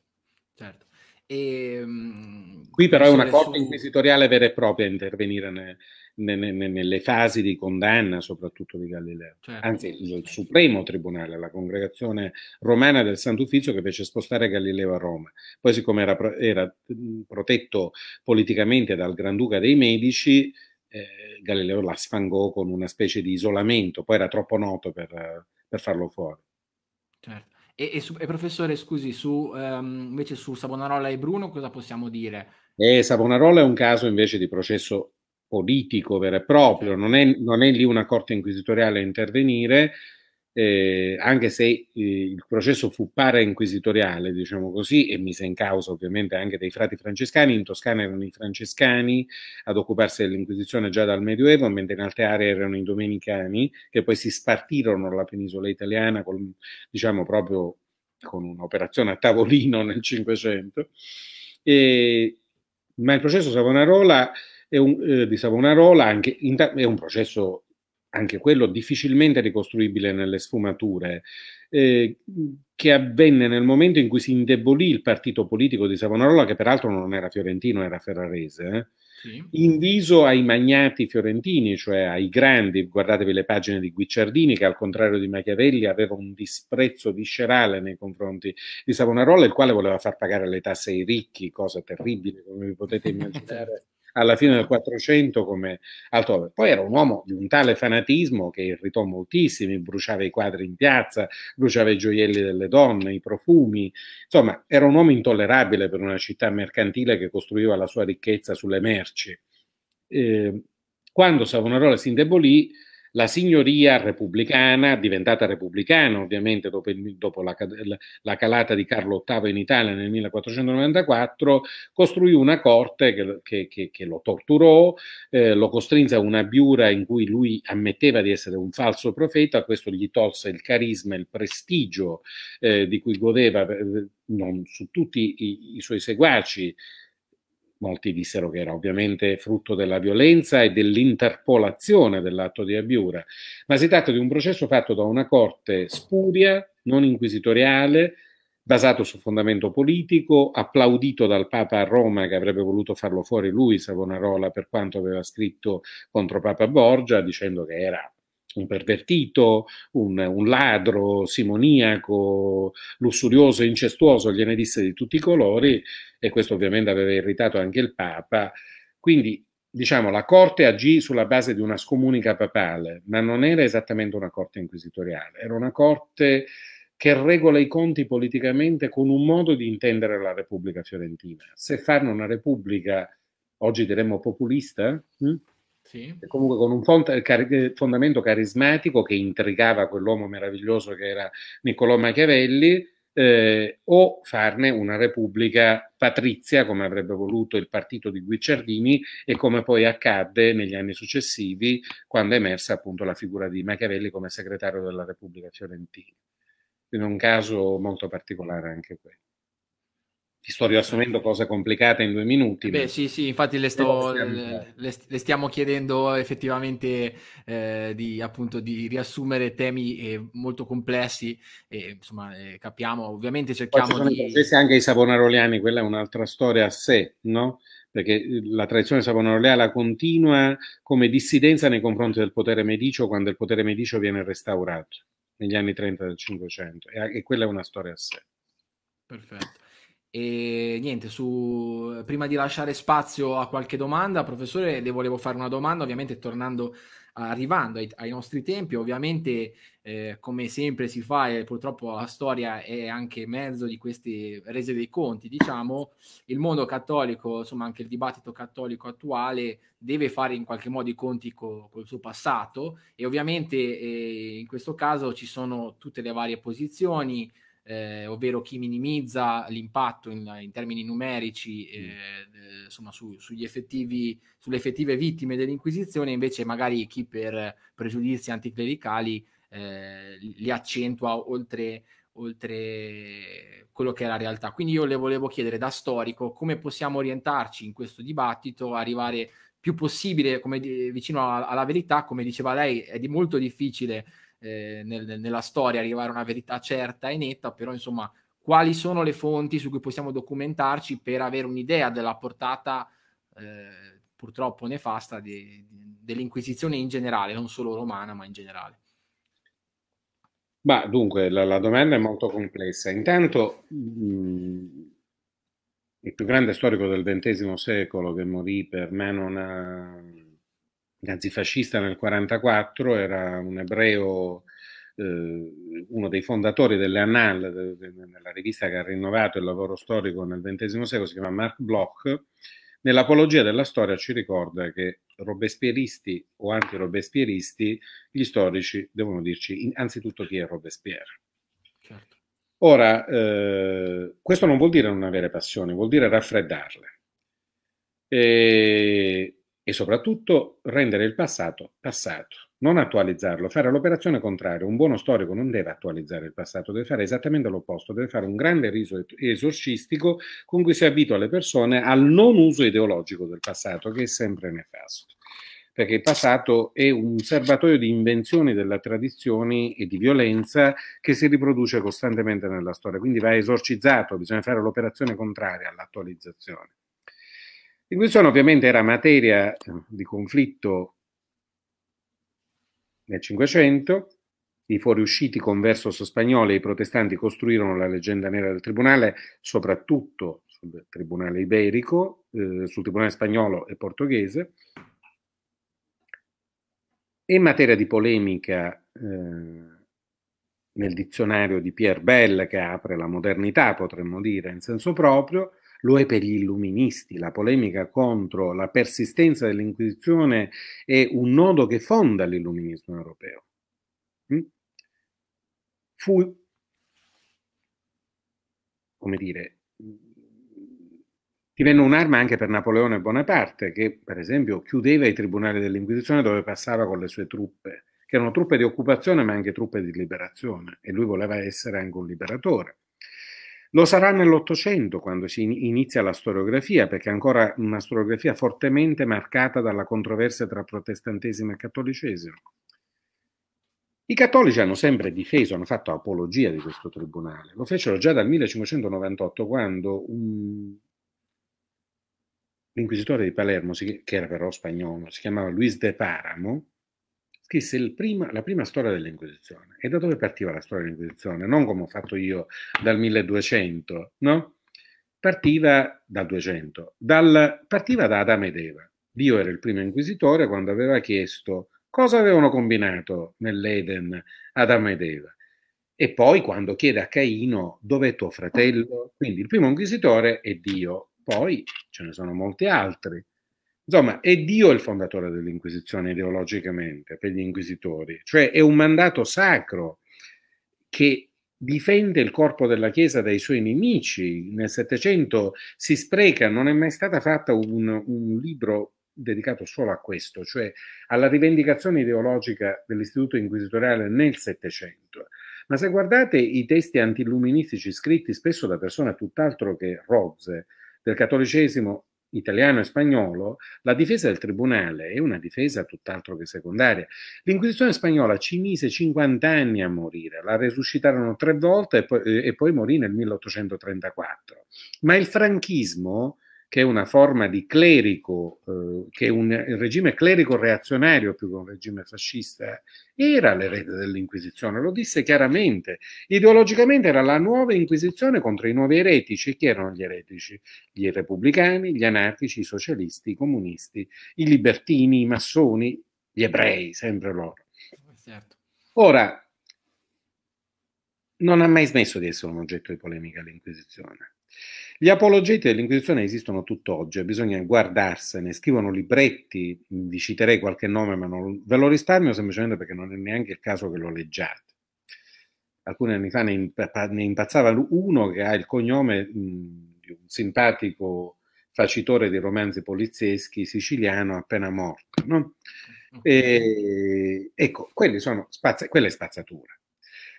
certo. E, ehm, Qui però è una corte su... inquisitoriale vera e propria a intervenire ne, ne, ne, nelle fasi di condanna, soprattutto di Galileo. Certo. Anzi, il Supremo Tribunale, la congregazione romana del Sant'Ufficio che fece spostare Galileo a Roma. Poi, siccome era, era protetto politicamente dal Granduca dei Medici, eh, Galileo la sfangò con una specie di isolamento, poi era troppo noto per, per farlo fuori. Certo. E, e, su, e professore, scusi, su, um, invece su Savonarola e Bruno cosa possiamo dire? Eh, Savonarola è un caso invece di processo politico vero e proprio, non è, non è lì una corte inquisitoriale a intervenire, eh, anche se eh, il processo fu parainquisitoriale, diciamo così, e mise in causa ovviamente anche dei frati francescani, in Toscana erano i francescani ad occuparsi dell'Inquisizione già dal Medioevo, mentre in altre aree erano i domenicani, che poi si spartirono la penisola italiana, col, diciamo proprio con un'operazione a tavolino nel Cinquecento. Ma il processo Savonarola un, eh, di Savonarola anche è un processo anche quello difficilmente ricostruibile nelle sfumature, eh, che avvenne nel momento in cui si indebolì il partito politico di Savonarola, che peraltro non era fiorentino, era ferrarese, eh. sì. in viso ai magnati fiorentini, cioè ai grandi, guardatevi le pagine di Guicciardini, che al contrario di Machiavelli aveva un disprezzo viscerale nei confronti di Savonarola, il quale voleva far pagare le tasse ai ricchi, cosa terribile, come vi potete immaginare. Certo alla fine del 400 come altrove. Poi era un uomo di un tale fanatismo che irritò moltissimi, bruciava i quadri in piazza, bruciava i gioielli delle donne, i profumi, insomma era un uomo intollerabile per una città mercantile che costruiva la sua ricchezza sulle merci. Eh, quando Savonarola si indebolì, la signoria repubblicana, diventata repubblicana ovviamente dopo, il, dopo la, la, calata di Carlo VIII in Italia nel 1494, costruì una corte che, che, che, che lo torturò, eh, lo costrinse a una biura in cui lui ammetteva di essere un falso profeta, questo gli tolse il carisma, e il prestigio eh, di cui godeva, eh, non su tutti i, i suoi seguaci, Molti dissero che era ovviamente frutto della violenza e dell'interpolazione dell'atto di Abiura, ma si tratta di un processo fatto da una corte spuria, non inquisitoriale, basato su fondamento politico, applaudito dal Papa a Roma che avrebbe voluto farlo fuori lui, Savonarola, per quanto aveva scritto contro Papa Borgia, dicendo che era un pervertito, un, un ladro, simoniaco, lussurioso, incestuoso, gliene disse di tutti i colori e questo ovviamente aveva irritato anche il Papa. Quindi diciamo, la corte agì sulla base di una scomunica papale, ma non era esattamente una corte inquisitoriale, era una corte che regola i conti politicamente con un modo di intendere la Repubblica fiorentina. Se fanno una Repubblica, oggi diremmo populista, hm? Sì. comunque con un font- car- eh, fondamento carismatico che intrigava quell'uomo meraviglioso che era Niccolò Machiavelli, eh, o farne una repubblica patrizia come avrebbe voluto il partito di Guicciardini e come poi accadde negli anni successivi quando è emersa appunto la figura di Machiavelli come segretario della Repubblica Fiorentina. In un caso molto particolare anche questo ti sto riassumendo cose complicate in due minuti. Eh beh, ma... sì, sì, infatti le, sto, le, le stiamo chiedendo effettivamente eh, di, appunto, di, riassumere temi eh, molto complessi e insomma eh, capiamo, ovviamente cerchiamo Poi di... Sono anche i savonaroliani, quella è un'altra storia a sé, no? Perché eh, la tradizione savonaroliana continua come dissidenza nei confronti del potere medicio quando il potere medicio viene restaurato negli anni 30 del 500 e, e quella è una storia a sé. Perfetto. E niente, su... prima di lasciare spazio a qualche domanda, professore, le volevo fare una domanda, ovviamente tornando, arrivando ai, ai nostri tempi, ovviamente eh, come sempre si fa, e purtroppo la storia è anche mezzo di queste rese dei conti, diciamo, il mondo cattolico, insomma anche il dibattito cattolico attuale deve fare in qualche modo i conti co- col suo passato e ovviamente eh, in questo caso ci sono tutte le varie posizioni, eh, ovvero chi minimizza l'impatto in, in termini numerici eh, insomma, su, sugli effettivi, sulle effettive vittime dell'Inquisizione, invece magari chi per pregiudizi anticlericali eh, li accentua oltre, oltre quello che è la realtà. Quindi io le volevo chiedere da storico come possiamo orientarci in questo dibattito, arrivare più possibile come di, vicino alla, alla, verità, come diceva lei, è di molto difficile eh, nel, nella storia arrivare a una verità certa e netta, però insomma quali sono le fonti su cui possiamo documentarci per avere un'idea della portata eh, purtroppo nefasta di, di, dell'Inquisizione in generale, non solo romana, ma in generale. Ma dunque, la, la, domanda è molto complessa. Intanto, mh, mm, il più grande storico del XX secolo che morì per me non ha nazifascista nel 1944, era un ebreo, eh, uno dei fondatori delle Annal, della rivista che ha rinnovato il lavoro storico nel XX secolo, si chiama Marc Bloch, nell'apologia della storia ci ricorda che robespieristi o anti robespieristi gli storici devono dirci in, anzitutto chi è Robespierre. Certo. Ora, eh, questo non vuol dire non avere passioni, vuol dire raffreddarle. E e soprattutto rendere il passato passato, non attualizzarlo, fare l'operazione contraria. Un buono storico non deve attualizzare il passato, deve fare esattamente l'opposto, deve fare un grande riso esorcistico con cui si abitua le persone al non uso ideologico del passato, che è sempre nefasto. Perché il passato è un serbatoio di invenzioni della tradizione e di violenza che si riproduce costantemente nella storia, quindi va esorcizzato, bisogna fare l'operazione contraria all'attualizzazione. Il Wilson ovviamente era materia eh, di conflitto nel Cinquecento, i fuoriusciti converso spagnoli e i protestanti costruirono la leggenda nera del tribunale, soprattutto sul tribunale iberico, eh, sul tribunale spagnolo e portoghese. E in materia di polemica, eh, nel dizionario di Pierre Bell, che apre la modernità, potremmo dire, in senso proprio, lo è per gli illuministi. La polemica contro la persistenza dell'Inquisizione è un nodo che fonda l'illuminismo europeo. Mm? Fu, come dire, divenne un'arma anche per Napoleone Bonaparte, che per esempio chiudeva i tribunali dell'Inquisizione dove passava con le sue truppe, che erano truppe di occupazione ma anche truppe di liberazione, e lui voleva essere anche un liberatore. Lo sarà nell'Ottocento, quando si inizia la storiografia, perché è ancora una storiografia fortemente marcata dalla controversia tra protestantesimo e cattolicesimo. I cattolici hanno sempre difeso, hanno fatto apologia di questo tribunale. Lo fecero già dal 1598, quando un... l'inquisitore di Palermo, che era però spagnolo, si chiamava Luis de Paramo, scrisse prima, la prima storia dell'Inquisizione. E da dove partiva la storia dell'Inquisizione? Non come ho fatto io dal 1200, no? Partiva dal 200, dal, partiva da Adamo ed Eva. Dio era il primo inquisitore quando aveva chiesto cosa avevano combinato nell'Eden Adamo ed Eva. E poi quando chiede a Caino dov'è tuo fratello, quindi il primo inquisitore è Dio, poi ce ne sono molti altri. Insomma, è Dio il fondatore dell'Inquisizione ideologicamente per gli inquisitori, cioè è un mandato sacro che difende il corpo della Chiesa dai suoi nemici. Nel Settecento si spreca, non è mai stato fatto un, un libro dedicato solo a questo, cioè alla rivendicazione ideologica dell'istituto inquisitoriale nel Settecento. Ma se guardate i testi antilluministici scritti spesso da persone tutt'altro che rozze del cattolicesimo italiano e spagnolo, la difesa del tribunale è una difesa tutt'altro che secondaria. L'Inquisizione spagnola ci mise 50 anni a morire, la resuscitarono tre volte e poi, e poi morì nel 1834. Ma il franchismo che è una forma di clerico, eh, che un regime clerico reazionario più che un regime fascista era l'erede dell'Inquisizione, lo disse chiaramente. Ideologicamente era la nuova Inquisizione contro i nuovi eretici. Chi erano gli eretici? Gli repubblicani, gli anarchici, i socialisti, i comunisti, i libertini, i massoni, gli ebrei, sempre loro. Certo. Ora, non ha mai smesso di essere un oggetto di polemica l'Inquisizione. Gli apologeti dell'Inquisizione esistono tutt'oggi, bisogna guardarsene, scrivono libretti, vi citerei qualche nome, ma non, ve lo risparmio semplicemente perché non è neanche il caso che lo leggiate. Alcuni anni fa ne, impazzava uno che ha il cognome di un simpatico facitore di romanzi polizieschi siciliano appena morto. No? Mm-hmm. E, ecco, sono, quella è spazzatura.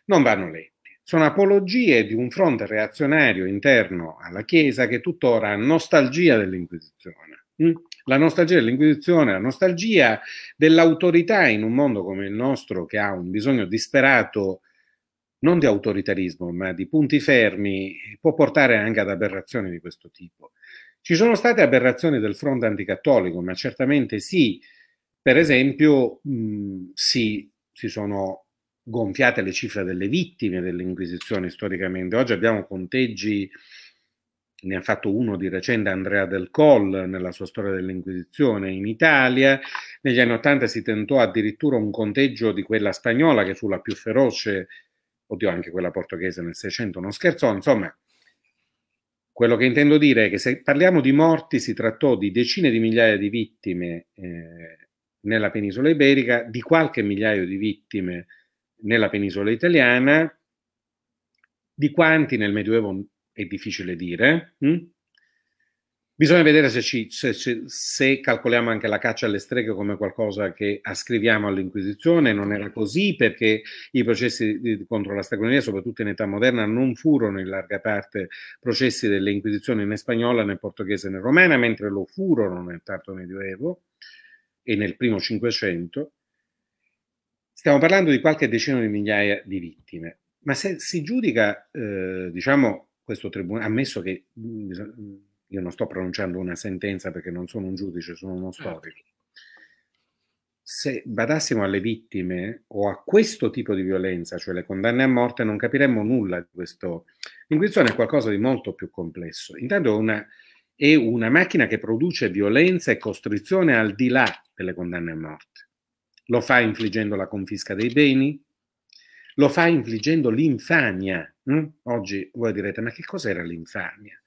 Non vanno lette sono apologie di un fronte reazionario interno alla Chiesa che tuttora ha nostalgia dell'Inquisizione. Mm? La nostalgia dell'Inquisizione, la nostalgia dell'autorità in un mondo come il nostro che ha un bisogno disperato non di autoritarismo, ma di punti fermi, può portare anche ad aberrazioni di questo tipo. Ci sono state aberrazioni del fronte anticattolico, ma certamente sì, per esempio, mh, mm, sì, si sono gonfiate le cifre delle vittime dell'Inquisizione storicamente. Oggi abbiamo conteggi, ne ha fatto uno di recente Andrea Del Col nella sua storia dell'Inquisizione in Italia. Negli anni Ottanta si tentò addirittura un conteggio di quella spagnola che fu la più feroce, oddio anche quella portoghese nel Seicento, non scherzò, insomma. Quello che intendo dire è che se parliamo di morti si trattò di decine di migliaia di vittime eh, nella penisola iberica, di qualche migliaio di vittime nella penisola italiana, di quanti nel Medioevo è difficile dire. Hm? Bisogna vedere se, ci, se, se, se, calcoliamo anche la caccia alle streghe come qualcosa che ascriviamo all'Inquisizione, non era così perché i processi contro la stregoneria, soprattutto in età moderna, non furono in larga parte processi delle Inquisizioni né spagnola né portoghese né romana, mentre lo furono nel tardo Medioevo e nel primo Cinquecento. Stiamo parlando di qualche decina di migliaia di vittime, ma se si giudica, eh, diciamo, questo tribunale, ammesso che mm, io non sto pronunciando una sentenza perché non sono un giudice, sono uno ah, storico, se badassimo alle vittime o a questo tipo di violenza, cioè le condanne a morte, non capiremmo nulla di questo. L'inquisizione è qualcosa di molto più complesso. Intanto una, è una macchina che produce violenza e costrizione al di là delle condanne a morte lo fa infliggendo la confisca dei beni, lo fa infliggendo l'infamia. Hm? Oggi voi direte, ma che cos'era l'infamia?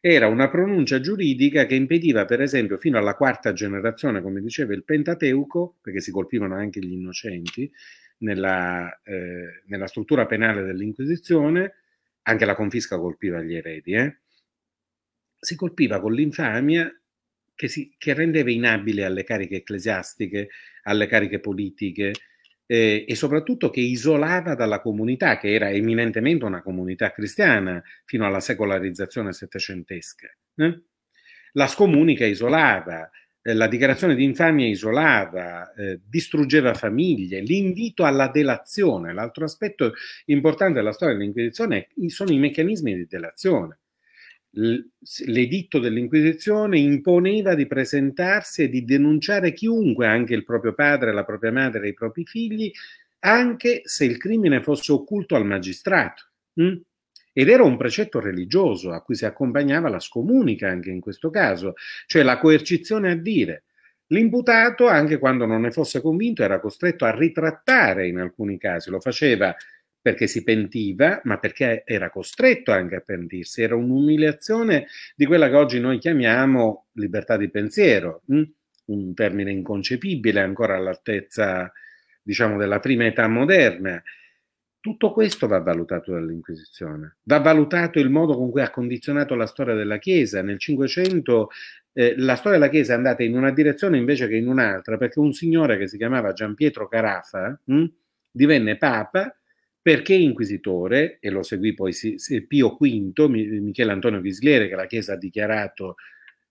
Era una pronuncia giuridica che impediva, per esempio, fino alla quarta generazione, come diceva il Pentateuco, perché si colpivano anche gli innocenti, nella, eh, nella struttura penale dell'Inquisizione, anche la confisca colpiva gli eredi, eh? si colpiva con l'infamia che, si, che rendeva inabile alle cariche ecclesiastiche, alle cariche politiche eh, e soprattutto che isolava dalla comunità, che era eminentemente una comunità cristiana fino alla secolarizzazione settecentesca. Eh? La scomunica isolava, eh, la dichiarazione di infamia isolava, eh, distruggeva famiglie, l'invito alla delazione. L'altro aspetto importante della storia dell'Inquisizione sono i meccanismi di delazione l'editto dell'Inquisizione imponeva di presentarsi e di denunciare chiunque, anche il proprio padre, la propria madre, i propri figli, anche se il crimine fosse occulto al magistrato. Mm? Ed era un precetto religioso a cui si accompagnava la scomunica anche in questo caso, cioè la coercizione a dire. L'imputato, anche quando non ne fosse convinto, era costretto a ritrattare in alcuni casi, lo faceva perché si pentiva, ma perché era costretto anche a pentirsi, era un'umiliazione di quella che oggi noi chiamiamo libertà di pensiero, hm? un termine inconcepibile ancora all'altezza, diciamo, della prima età moderna. Tutto questo va valutato dall'Inquisizione, va valutato il modo con cui ha condizionato la storia della Chiesa. Nel Cinquecento eh, la storia della Chiesa è andata in una direzione invece che in un'altra, perché un signore che si chiamava Gian Pietro Carafa mh, hm? divenne papa perché inquisitore, e lo seguì poi Pio V, Michele Antonio Ghisgliere, che la Chiesa ha dichiarato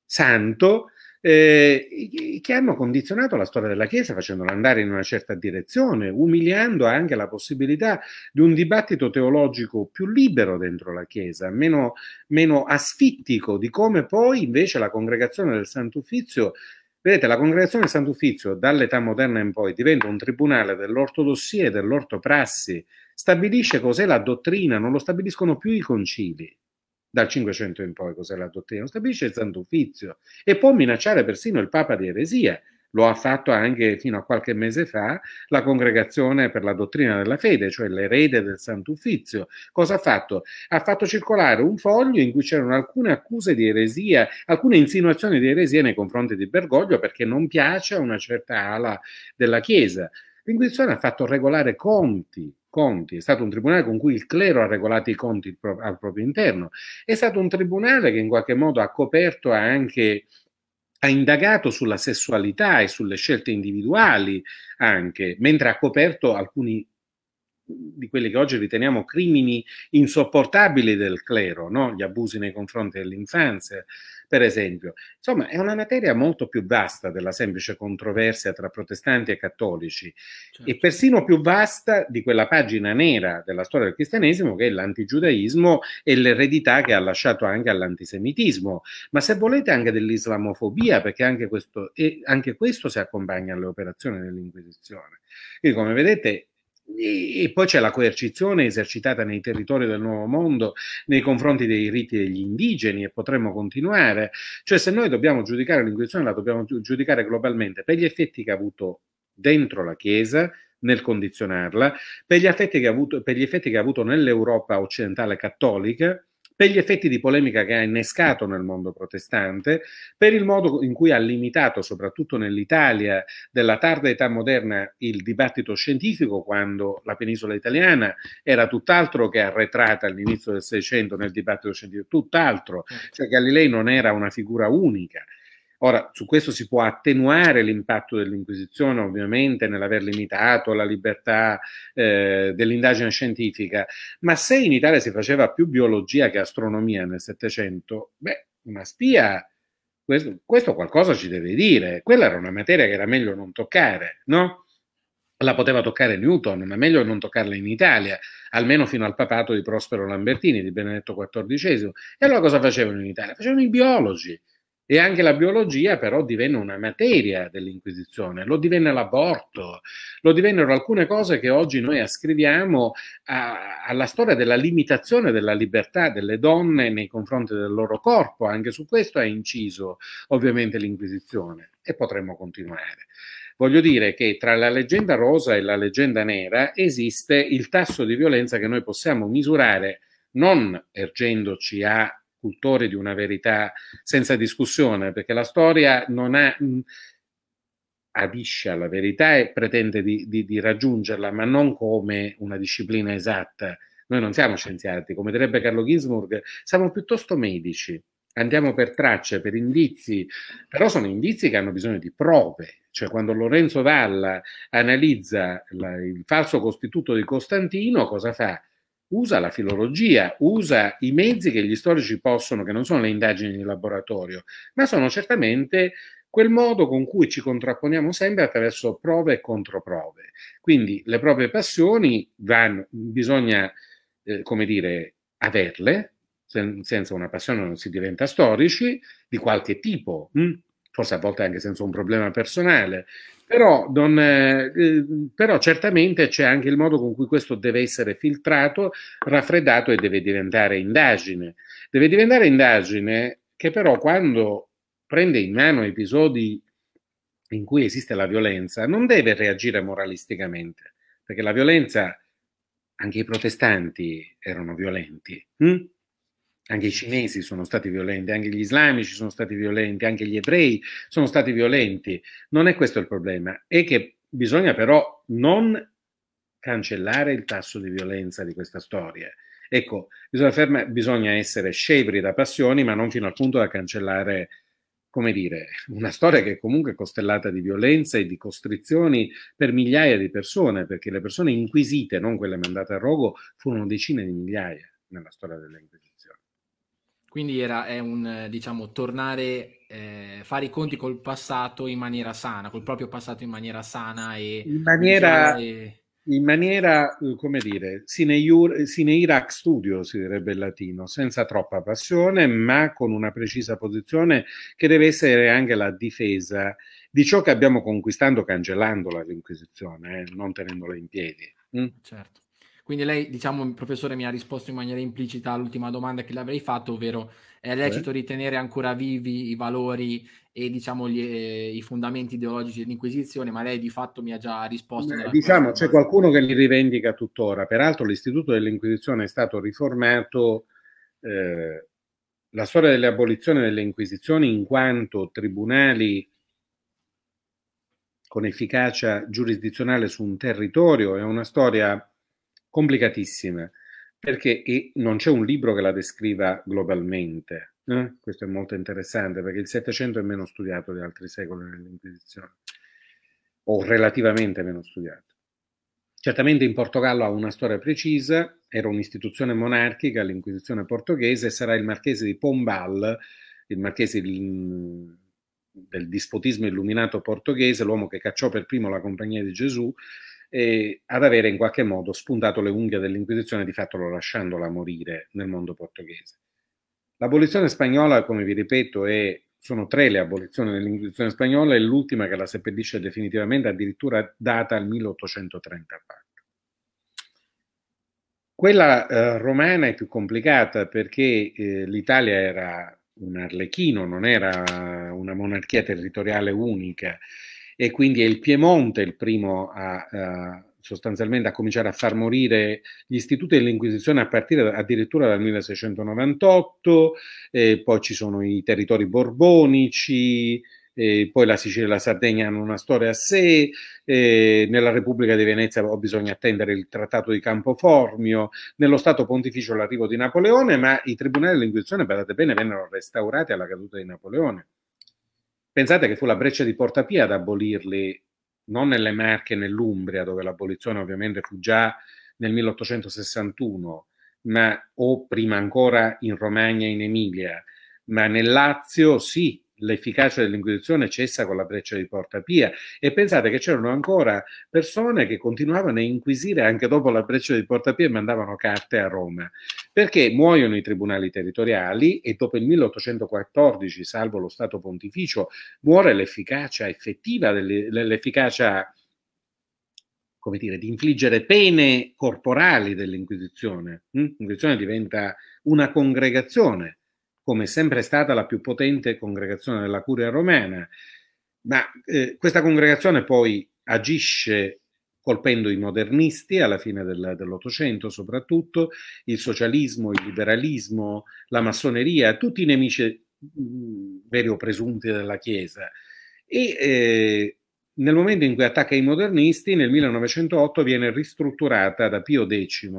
santo, eh, che hanno condizionato la storia della Chiesa facendola andare in una certa direzione, umiliando anche la possibilità di un dibattito teologico più libero dentro la Chiesa, meno, meno asfittico di come poi invece la congregazione del Santo Sant'Uffizio Vedete, la congregazione del Sant'Uffizio dall'età moderna in poi diventa un tribunale dell'ortodossia e dell'ortoprassi, stabilisce cos'è la dottrina, non lo stabiliscono più i concili dal 500 in poi cos'è la dottrina, lo stabilisce il Sant'Uffizio e può minacciare persino il Papa di eresia, lo ha fatto anche fino a qualche mese fa la Congregazione per la Dottrina della Fede, cioè l'erede del Sant'Uffizio. Cosa ha fatto? Ha fatto circolare un foglio in cui c'erano alcune accuse di eresia, alcune insinuazioni di eresia nei confronti di Bergoglio perché non piace a una certa ala della Chiesa. L'Inquisizione ha fatto regolare conti Conti. è stato un tribunale con cui il clero ha regolato i conti al proprio interno, è stato un tribunale che in qualche modo ha coperto anche ha indagato sulla sessualità e sulle scelte individuali anche, mentre ha coperto alcuni di quelli che oggi riteniamo crimini insopportabili del clero, no? gli abusi nei confronti dell'infanzia, per esempio. Insomma, è una materia molto più vasta della semplice controversia tra protestanti e cattolici certo. e persino più vasta di quella pagina nera della storia del cristianesimo che è l'antigiudaismo e l'eredità che ha lasciato anche all'antisemitismo, ma se volete anche dell'islamofobia, perché anche questo, anche questo si accompagna alle operazioni dell'Inquisizione. Quindi, come vedete, e poi c'è la coercizione esercitata nei territori del Nuovo Mondo nei confronti dei riti degli indigeni e potremmo continuare. Cioè se noi dobbiamo giudicare l'inquisizione la dobbiamo giudicare globalmente per gli effetti che ha avuto dentro la Chiesa, nel condizionarla, per gli effetti che ha avuto, avuto nell'Europa occidentale cattolica, per gli effetti di polemica che ha innescato nel mondo protestante, per il modo in cui ha limitato, soprattutto nell'Italia della tarda età moderna, il dibattito scientifico, quando la penisola italiana era tutt'altro che arretrata all'inizio del Seicento nel dibattito scientifico, tutt'altro, eh, cioè Galilei non era una figura unica. Ora, su questo si può attenuare l'impatto dell'Inquisizione, ovviamente, nell'aver limitato la libertà eh, dell'indagine scientifica, ma se in Italia si faceva più biologia che astronomia nel Settecento, beh, una spia, questo, questo qualcosa ci deve dire. Quella era una materia che era meglio non toccare, no? la poteva toccare Newton, ma meglio non toccarla in Italia, almeno fino al papato di Prospero Lambertini, di Benedetto XIV. E allora cosa facevano in Italia? Facevano i biologi, e anche la biologia però divenne una materia dell'Inquisizione, lo divenne l'aborto, lo divennero alcune cose che oggi noi ascriviamo a, alla storia della limitazione della libertà delle donne nei confronti del loro corpo. Anche su questo ha inciso ovviamente l'Inquisizione e potremmo continuare. Voglio dire che tra la leggenda rosa e la leggenda nera esiste il tasso di violenza che noi possiamo misurare non ergendoci a cultore di una verità senza discussione, perché la storia non ha, mm, adisce la verità e pretende di, di, di, raggiungerla, ma non come una disciplina esatta. Noi non siamo scienziati, come direbbe Carlo Ginsburg, siamo piuttosto medici, andiamo per tracce, per indizi, però sono indizi che hanno bisogno di prove. Cioè, quando Lorenzo Valla analizza la, il falso costituto di Costantino, cosa fa? usa la filologia, usa i mezzi che gli storici possono, che non sono le indagini di laboratorio, ma sono certamente quel modo con cui ci contrapponiamo sempre attraverso prove e controprove. Quindi le proprie passioni vanno, bisogna, eh, come dire, averle, sen- senza una passione non si diventa storici, di qualche tipo. Mh? Hm? forse a volte anche senza un problema personale, però, non, eh, eh, però, certamente c'è anche il modo con cui questo deve essere filtrato, raffreddato e deve diventare indagine. Deve diventare indagine che però quando prende in mano episodi in cui esiste la violenza non deve reagire moralisticamente, perché la violenza, anche i protestanti erano violenti. Hm? anche i cinesi sono stati violenti, anche gli islamici sono stati violenti, anche gli ebrei sono stati violenti. Non è questo il problema, è che bisogna però non cancellare il tasso di violenza di questa storia. Ecco, bisogna, ferma, bisogna essere scevri da passioni, ma non fino al punto da cancellare, come dire, una storia che è comunque costellata di violenza e di costrizioni per migliaia di persone, perché le persone inquisite, non quelle mandate a rogo, furono decine di migliaia nella storia dell'Inquisizione. Quindi era, è un, diciamo, tornare, eh, fare i conti col passato in maniera sana, col proprio passato in maniera sana e... In maniera, e... in maniera eh, come dire, sine, iur, sine Iraq studio, si direbbe in latino, senza troppa passione, ma con una precisa posizione che deve essere anche la difesa di ciò che abbiamo conquistando cancellandola l'Inquisizione, eh, non tenendola in piedi. Mm? Certo. Quindi lei, diciamo, il professore mi ha risposto in maniera implicita all'ultima domanda che le avrei fatto, ovvero è lecito eh. ritenere ancora vivi i valori e diciamo gli, eh, i fondamenti ideologici dell'Inquisizione, ma lei di fatto mi ha già risposto. Beh, diciamo, c'è qualcuno che li rivendica tuttora, peraltro l'istituto dell'Inquisizione è stato riformato. Eh, la storia dell'abolizione delle inquisizioni in quanto tribunali con efficacia giurisdizionale su un territorio è una storia complicatissime, perché non c'è un libro che la descriva globalmente. Eh? Questo è molto interessante perché il Settecento è meno studiato di altri secoli nell'Inquisizione, o relativamente meno studiato. Certamente in Portogallo ha una storia precisa, era un'istituzione monarchica, l'Inquisizione portoghese, e sarà il marchese di Pombal, il marchese di, del dispotismo illuminato portoghese, l'uomo che cacciò per primo la compagnia di Gesù, eh, ad avere in qualche modo spuntato le unghie dell'Inquisizione, di fatto lasciandola morire nel mondo portoghese. L'abolizione spagnola, come vi ripeto, è, sono tre le abolizioni dell'Inquisizione spagnola e l'ultima che la seppellisce definitivamente addirittura data al 1834. Quella eh, romana è più complicata perché eh, l'Italia era un arlecchino, non era una monarchia territoriale unica e quindi è il Piemonte il primo a, a eh, sostanzialmente a cominciare a far morire gli istituti dell'Inquisizione a partire addirittura dal 1698, eh, poi ci sono i territori borbonici, eh, poi la Sicilia e la Sardegna hanno una storia a sé, eh, nella Repubblica di Venezia bisogna attendere il Trattato di Campo Formio, nello Stato Pontificio l'arrivo di Napoleone, ma i tribunali dell'Inquisizione, badate bene, vennero restaurati alla caduta di Napoleone Pensate che fu la breccia di Portapia ad abolirli, non nelle Marche, nell'Umbria, dove l'abolizione ovviamente fu già nel 1861, ma o prima ancora in Romagna e in Emilia, ma nel Lazio sì, l'efficacia dell'Inquisizione cessa con la breccia di Portapia e pensate che c'erano ancora persone che continuavano a inquisire anche dopo la breccia di Portapia e mandavano carte a Roma perché muoiono i tribunali territoriali e dopo il 1814, salvo lo Stato pontificio, muore l'efficacia effettiva, l'efficacia come dire, di infliggere pene corporali dell'Inquisizione. Mm? L'Inquisizione diventa una congregazione, come è sempre stata la più potente congregazione della Curia romana, ma eh, questa congregazione poi agisce colpendo i modernisti alla fine del, dell'Ottocento soprattutto, il socialismo, il liberalismo, la massoneria, tutti i nemici mm, mm, veri o presunti della Chiesa. E eh, nel momento in cui attacca i modernisti, nel 1908 viene ristrutturata da Pio X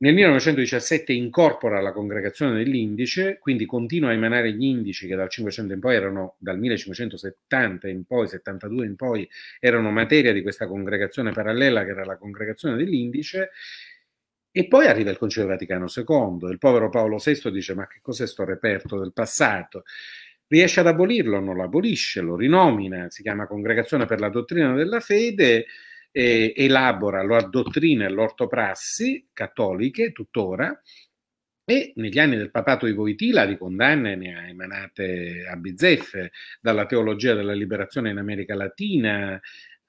nel 1917 incorpora la congregazione dell'Indice, quindi continua a emanare gli indici che dal 500 in poi erano, dal 1570 in poi, 72 in poi, erano materia di questa congregazione parallela che era la congregazione dell'Indice. E poi arriva il Concilio Vaticano II, il povero Paolo VI dice ma che cos'è sto reperto del passato? Riesce ad abolirlo, non lo abolisce, lo rinomina, si chiama Congregazione per la Dottrina della Fede, eh, elabora, lo addottrina l'ortoprassi cattoliche tuttora e negli anni del papato di Voitila di condanne ne ha emanate a bizzeffe, dalla teologia della liberazione in America Latina,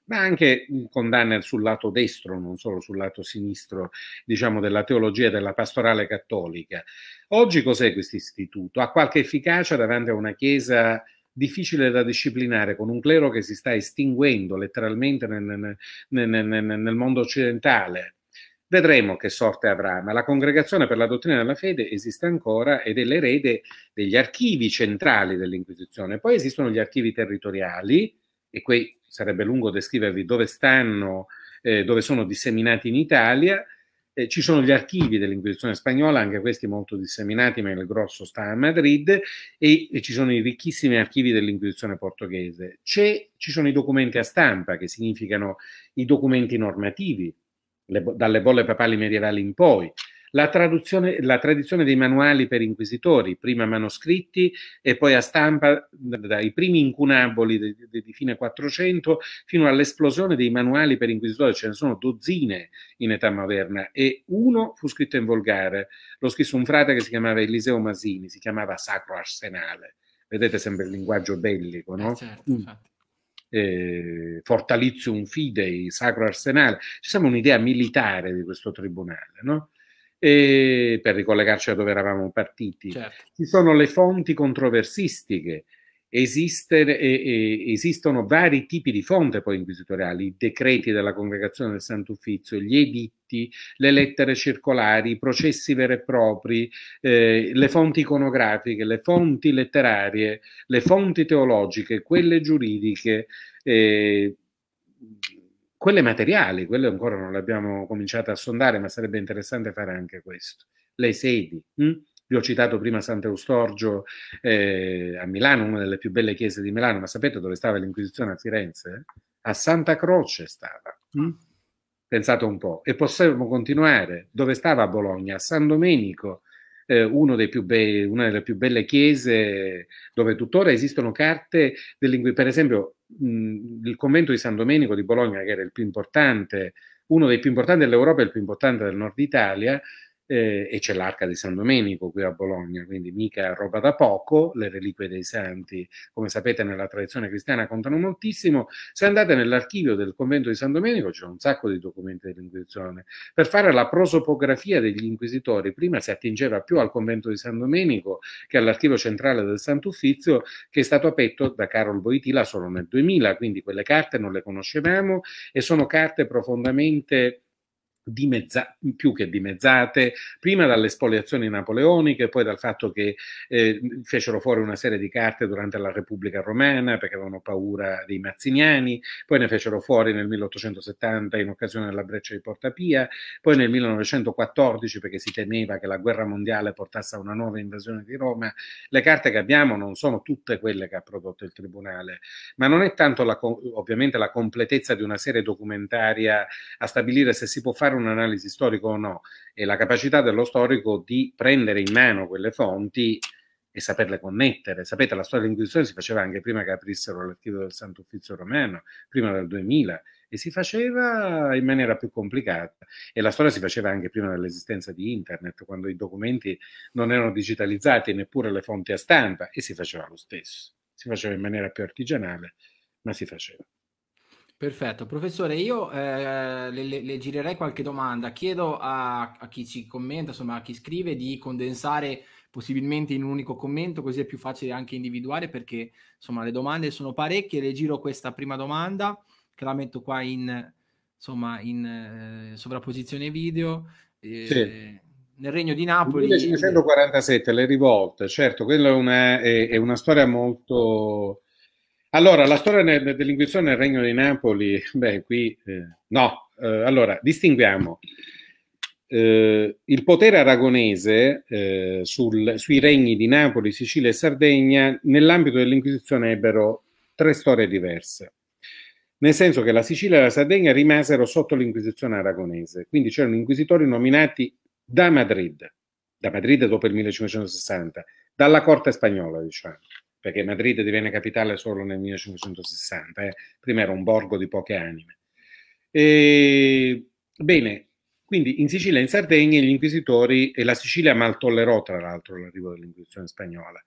ma anche condanne sul lato destro, non solo sul lato sinistro, diciamo, della teologia e della pastorale cattolica. Oggi cos'è questo istituto? Ha qualche efficacia davanti a una Chiesa difficile da disciplinare con un clero che si sta estinguendo letteralmente nel, nel, nel, nel mondo occidentale. Vedremo che sorte avrà, ma la Congregazione per la Dottrina della Fede esiste ancora ed è l'erede degli archivi centrali dell'Inquisizione. Poi esistono gli archivi territoriali, e qui sarebbe lungo descrivervi dove stanno, eh, dove sono disseminati in Italia, eh, ci sono gli archivi dell'Inquisizione spagnola, anche questi molto disseminati, ma il grosso sta a Madrid, e, e ci sono i ricchissimi archivi dell'Inquisizione portoghese. C'è, ci sono i documenti a stampa, che significano i documenti normativi, le, dalle bolle papali medievali in poi. La, la, tradizione dei manuali per inquisitori, prima manoscritti e poi a stampa dai primi incunaboli di, di, di fine 400 fino all'esplosione dei manuali per inquisitori, ce ne sono dozzine in età moderna e uno fu scritto in volgare, lo scrisse un frate che si chiamava Eliseo Masini, si chiamava Sacro Arsenale, vedete sempre il linguaggio bellico, no? Eh certo, mm. Eh, Fortalizium Fidei, Sacro Arsenale, c'è sempre un'idea militare di questo tribunale, no? e per ricollegarci a dove eravamo partiti. Certo. Ci sono le fonti controversistiche, Esiste, eh, eh, esistono vari tipi di fonte poi inquisitoriali, i decreti della congregazione del Sant'Uffizio, gli editti, le lettere circolari, i processi veri e propri, eh, le fonti iconografiche, le fonti letterarie, le fonti teologiche, quelle giuridiche eh, quelle materiali, quelle ancora non le abbiamo cominciato a sondare, ma sarebbe interessante fare anche questo. Le sedi. Hm? Vi ho citato prima Sant'Eustorgio eh, a Milano, una delle più belle chiese di Milano, ma sapete dove stava l'Inquisizione a Firenze? A Santa Croce stava. Hm? Mm. Pensate un po'. E possiamo continuare dove stava Bologna, a San Domenico, eh, be- una delle più belle chiese dove tuttora esistono carte delle lingue. Per esempio, mh, il convento di San Domenico di Bologna, che era il più importante, uno dei più importanti dell'Europa e il più importante del nord Italia, eh, e c'è l'arca di San Domenico qui a Bologna, quindi mica roba da poco, le reliquie dei santi, come sapete nella tradizione cristiana contano moltissimo, se andate nell'archivio del convento di San Domenico c'è un sacco di documenti dell'Inquisizione, per fare la prosopografia degli inquisitori, prima si attingeva più al convento di San Domenico che all'archivio centrale del Sant'Uffizio che è stato aperto da Carol Boitila solo nel 2000, quindi quelle carte non le conoscevamo e sono carte profondamente Dimezza, più che dimezzate, prima dalle spoliazioni napoleoniche, poi dal fatto che eh, fecero fuori una serie di carte durante la Repubblica Romana perché avevano paura dei mazziniani, poi ne fecero fuori nel 1870 in occasione della breccia di Porta Pia, poi nel 1914 perché si temeva che la guerra mondiale portasse a una nuova invasione di Roma. Le carte che abbiamo non sono tutte quelle che ha prodotto il Tribunale, ma non è tanto la, ovviamente la completezza di una serie documentaria a stabilire se si può fare fare un'analisi storica o no, e la capacità dello storico di prendere in mano quelle fonti e saperle connettere. Sapete, la storia dell'Inquisizione si faceva anche prima che aprissero l'archivio del Santo Uffizio Romano, prima del 2000, e si faceva in maniera più complicata. E la storia si faceva anche prima dell'esistenza di Internet, quando i documenti non erano digitalizzati, neppure le fonti a stampa, e si faceva lo stesso. Si faceva in maniera più artigianale, ma si faceva. Perfetto, professore, io eh, le, le, le, girerei qualche domanda, chiedo a, a, chi ci commenta, insomma a chi scrive di condensare possibilmente in un unico commento, così è più facile anche individuare perché insomma le domande sono parecchie, le giro questa prima domanda che la metto qua in, insomma, in eh, sovrapposizione video. Eh, sì nel regno di Napoli. 1547, le rivolte, certo, quella è una, è, è una storia molto allora, la storia dell'Inquisizione nel Regno di Napoli, beh, qui eh, no, eh, allora distinguiamo eh, il potere aragonese eh, sul, sui regni di Napoli, Sicilia e Sardegna nell'ambito dell'Inquisizione ebbero tre storie diverse, nel senso che la Sicilia e la Sardegna rimasero sotto l'Inquisizione aragonese, quindi c'erano inquisitori nominati da Madrid, da Madrid dopo il 1560, dalla corte spagnola, diciamo perché Madrid divenne capitale solo nel 1560, eh. prima era un borgo di poche anime. E, bene, quindi in Sicilia e in Sardegna gli inquisitori, e la Sicilia mal tollerò tra l'altro l'arrivo dell'Inquisizione spagnola,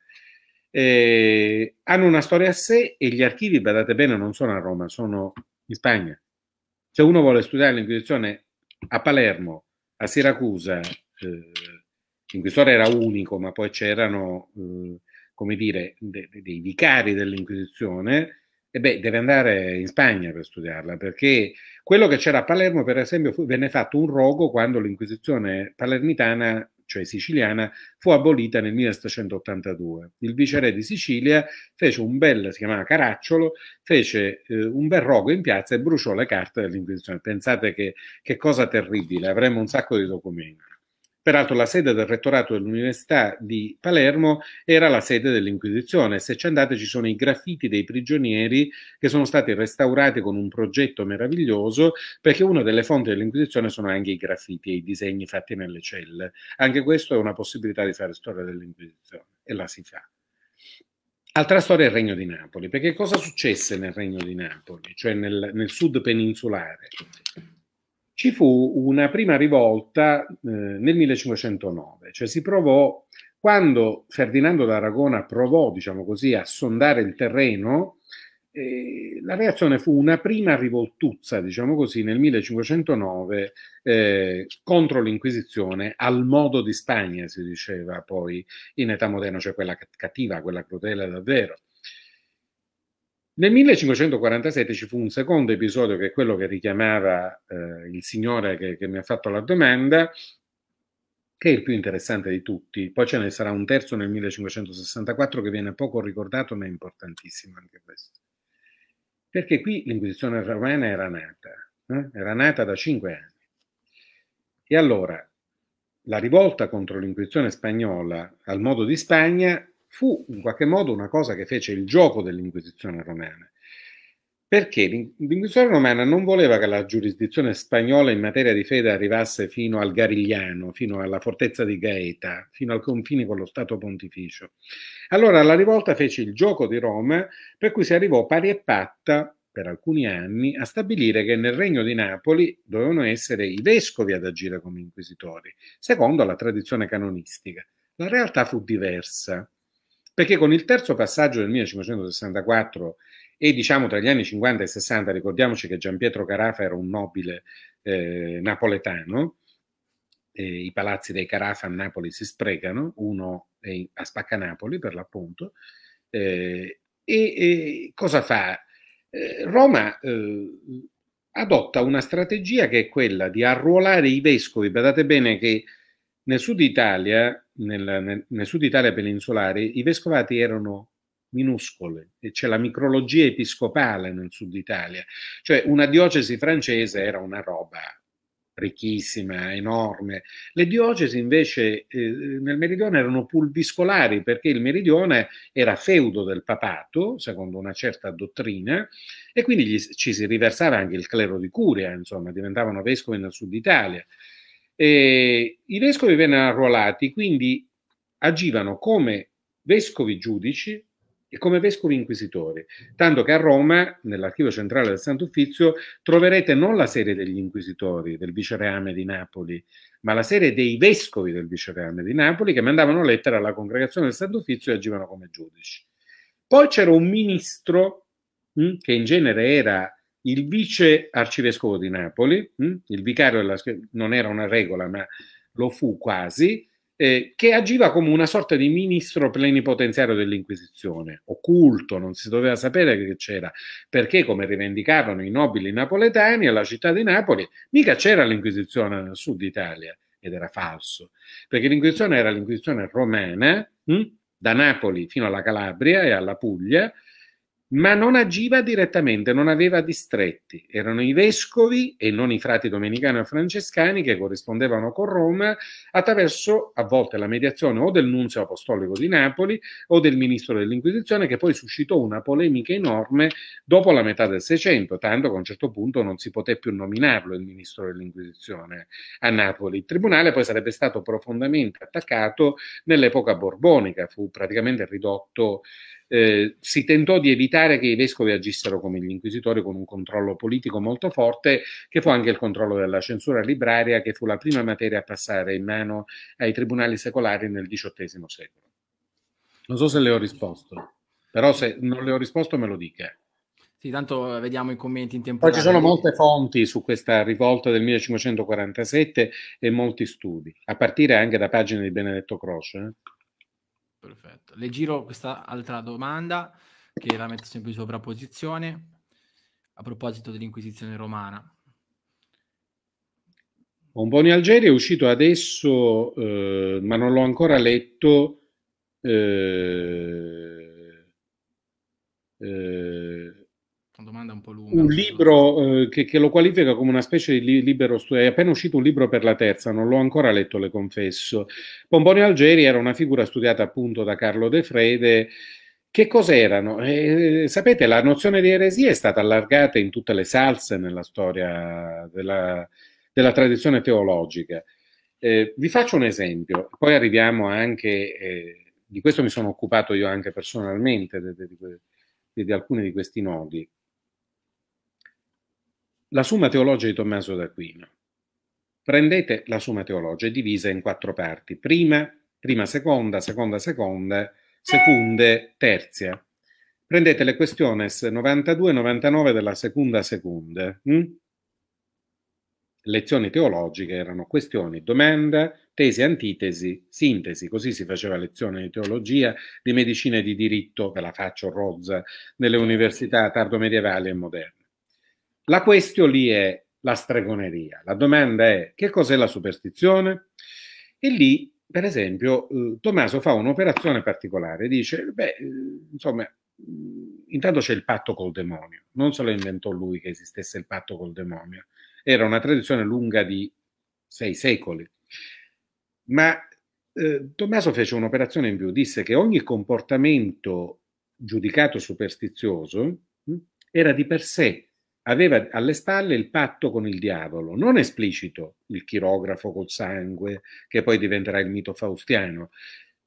eh, hanno una storia a sé e gli archivi, badate bene, non sono a Roma, sono in Spagna. Se uno vuole studiare l'Inquisizione a Palermo, a Siracusa, eh, l'inquisitore era unico, ma poi c'erano eh, come dire, de, dei vicari dell'Inquisizione, e beh, deve andare in Spagna per studiarla, perché quello che c'era a Palermo, per esempio, fu, venne fatto un rogo quando l'Inquisizione palermitana, cioè siciliana, fu abolita nel 1782. Il viceré di Sicilia fece un bel, si chiamava Caracciolo, fece eh, un bel rogo in piazza e bruciò le carte dell'Inquisizione. Pensate che, che cosa terribile, avremmo un sacco di documenti. Peraltro la sede del rettorato dell'Università di Palermo era la sede dell'Inquisizione. Se ci andate ci sono i graffiti dei prigionieri che sono stati restaurati con un progetto meraviglioso perché una delle fonti dell'Inquisizione sono anche i graffiti e i disegni fatti nelle celle. Anche questo è una possibilità di fare storia dell'Inquisizione e la si fa. Altra storia è il Regno di Napoli, perché cosa successe nel Regno di Napoli, cioè nel, nel sud peninsulare? ci fu una prima rivolta eh, nel 1509, cioè si provò quando Ferdinando d'Aragona provò, diciamo così, a sondare il terreno, eh, la reazione fu una prima rivoltuzza, diciamo così, nel 1509 eh, contro l'Inquisizione al modo di Spagna, si diceva poi in età moderna, cioè quella cattiva, quella crudele davvero. Nel 1547 ci fu un secondo episodio che è quello che richiamava eh, il signore che, che mi ha fatto la domanda, che è il più interessante di tutti. Poi ce ne sarà un terzo nel 1564 che viene poco ricordato, ma è importantissimo anche questo. Perché qui l'Inquisizione romana era nata, eh? era nata da cinque anni. E allora la rivolta contro l'Inquisizione spagnola al modo di Spagna fu in qualche modo una cosa che fece il gioco dell'Inquisizione romana. Perché l'Inquisizione romana non voleva che la giurisdizione spagnola in materia di fede arrivasse fino al Garigliano, fino alla fortezza di Gaeta, fino al confine con lo Stato pontificio. Allora la rivolta fece il gioco di Roma, per cui si arrivò pari e patta per alcuni anni a stabilire che nel regno di Napoli dovevano essere i vescovi ad agire come inquisitori, secondo la tradizione canonistica. La realtà fu diversa perché con il terzo passaggio del 1564 e diciamo tra gli anni 50 e 60, ricordiamoci che Gian Pietro Carafa era un nobile eh, napoletano, eh, i palazzi dei Carafa a Napoli si sprecano, uno è a Spaccanapoli per l'appunto, eh, e, e, cosa fa? Eh, Roma eh, adotta una strategia che è quella di arruolare i vescovi, badate bene che nel sud Italia nel, nel, nel sud Italia peninsulare i vescovati erano minuscole e c'è la micrologia episcopale nel sud Italia, cioè una diocesi francese era una roba ricchissima, enorme. Le diocesi invece eh, nel meridione erano pulviscolari perché il meridione era feudo del papato, secondo una certa dottrina, e quindi gli, ci si riversava anche il clero di Curia, insomma, diventavano vescovi nel sud Italia eh, i vescovi vennero arruolati, quindi agivano come vescovi giudici e come vescovi inquisitori, tanto che a Roma, nell'archivio centrale del Sant'Uffizio, troverete non la serie degli inquisitori del vicereame di Napoli, ma la serie dei vescovi del vicereame di Napoli che mandavano lettere alla congregazione del Sant'Uffizio e agivano come giudici. Poi c'era un ministro, hm, che in genere era il vice arcivescovo di Napoli, hm, il vicario della, non era una regola, ma lo fu quasi, eh, che agiva come una sorta di ministro plenipotenziario dell'Inquisizione, occulto, non si doveva sapere che c'era, perché come rivendicavano i nobili napoletani alla città di Napoli, mica c'era l'Inquisizione nel sud Italia, ed era falso, perché l'Inquisizione era l'Inquisizione romana, mh? Hm, da Napoli fino alla Calabria e alla Puglia, ma non agiva direttamente, non aveva distretti. Erano i vescovi e non i frati domenicani o francescani che corrispondevano con Roma attraverso a volte la mediazione o del nunzio apostolico di Napoli o del ministro dell'Inquisizione che poi suscitò una polemica enorme dopo la metà del Seicento, tanto che a un certo punto non si poté più nominarlo il ministro dell'Inquisizione a Napoli. Il tribunale poi sarebbe stato profondamente attaccato nell'epoca borbonica, fu praticamente ridotto eh, si tentò di evitare che i vescovi agissero come gli inquisitori con un controllo politico molto forte, che fu anche il controllo della censura libraria, che fu la prima materia a passare in mano ai tribunali secolari nel XVIII secolo. Non so se le ho risposto, però se non le ho risposto me lo dica. Sì, tanto eh, vediamo i commenti in tempo. Poi ci sono molte fonti su questa rivolta del 1547 e molti studi, a partire anche da pagine di Benedetto Croce. Eh? Perfetto. Le giro questa altra domanda che la metto sempre in sovrapposizione a proposito dell'Inquisizione romana. Bomboni Algeri è uscito adesso, eh, ma non l'ho ancora letto. Eh, eh, domanda un po' lunga. Un libro eh, che, che, lo qualifica come una specie di libero studio. È appena uscito un libro per la terza, non l'ho ancora letto, le confesso. Pomponio Algeri era una figura studiata appunto da Carlo De Frede. Che cos'erano? Eh, sapete, la nozione di eresia è stata allargata in tutte le salse nella storia della, della tradizione teologica. Eh, vi faccio un esempio, poi arriviamo anche, eh, di questo mi sono occupato io anche personalmente, di, di, di, di alcuni di questi nodi. La Summa Teologia di Tommaso d'Aquino. Prendete la Summa Teologia, è divisa in quattro parti, prima, prima seconda, seconda, seconda, seconde, terza. Prendete le questiones 92 e 99 della seconda, seconda. Hm? Lezioni teologiche erano questioni, domanda, tesi, antitesi, sintesi, così si faceva lezione di teologia, di medicina e di diritto, ve la faccio rozza, nelle università tardo medievali e moderne. La questione lì è la stregoneria. La domanda è che cos'è la superstizione? E lì, per esempio, eh, Tommaso fa un'operazione particolare, dice, beh, eh, insomma, mm, intanto c'è il patto col demonio, non se lo inventò lui che esistesse il patto col demonio, era una tradizione lunga di sei secoli, ma eh, Tommaso fece un'operazione in più, disse che ogni comportamento giudicato superstizioso mh, mm, era di per sé aveva alle spalle il patto con il diavolo, non esplicito, il chirografo col sangue, che poi diventerà il mito faustiano,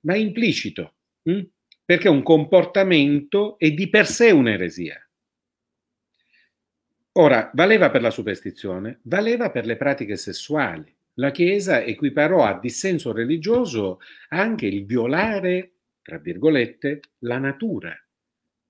ma implicito, mh? Hm? perché un comportamento è di per sé un'eresia. Ora, valeva per la superstizione, valeva per le pratiche sessuali. La Chiesa equiparò a dissenso religioso anche il violare, tra virgolette, la natura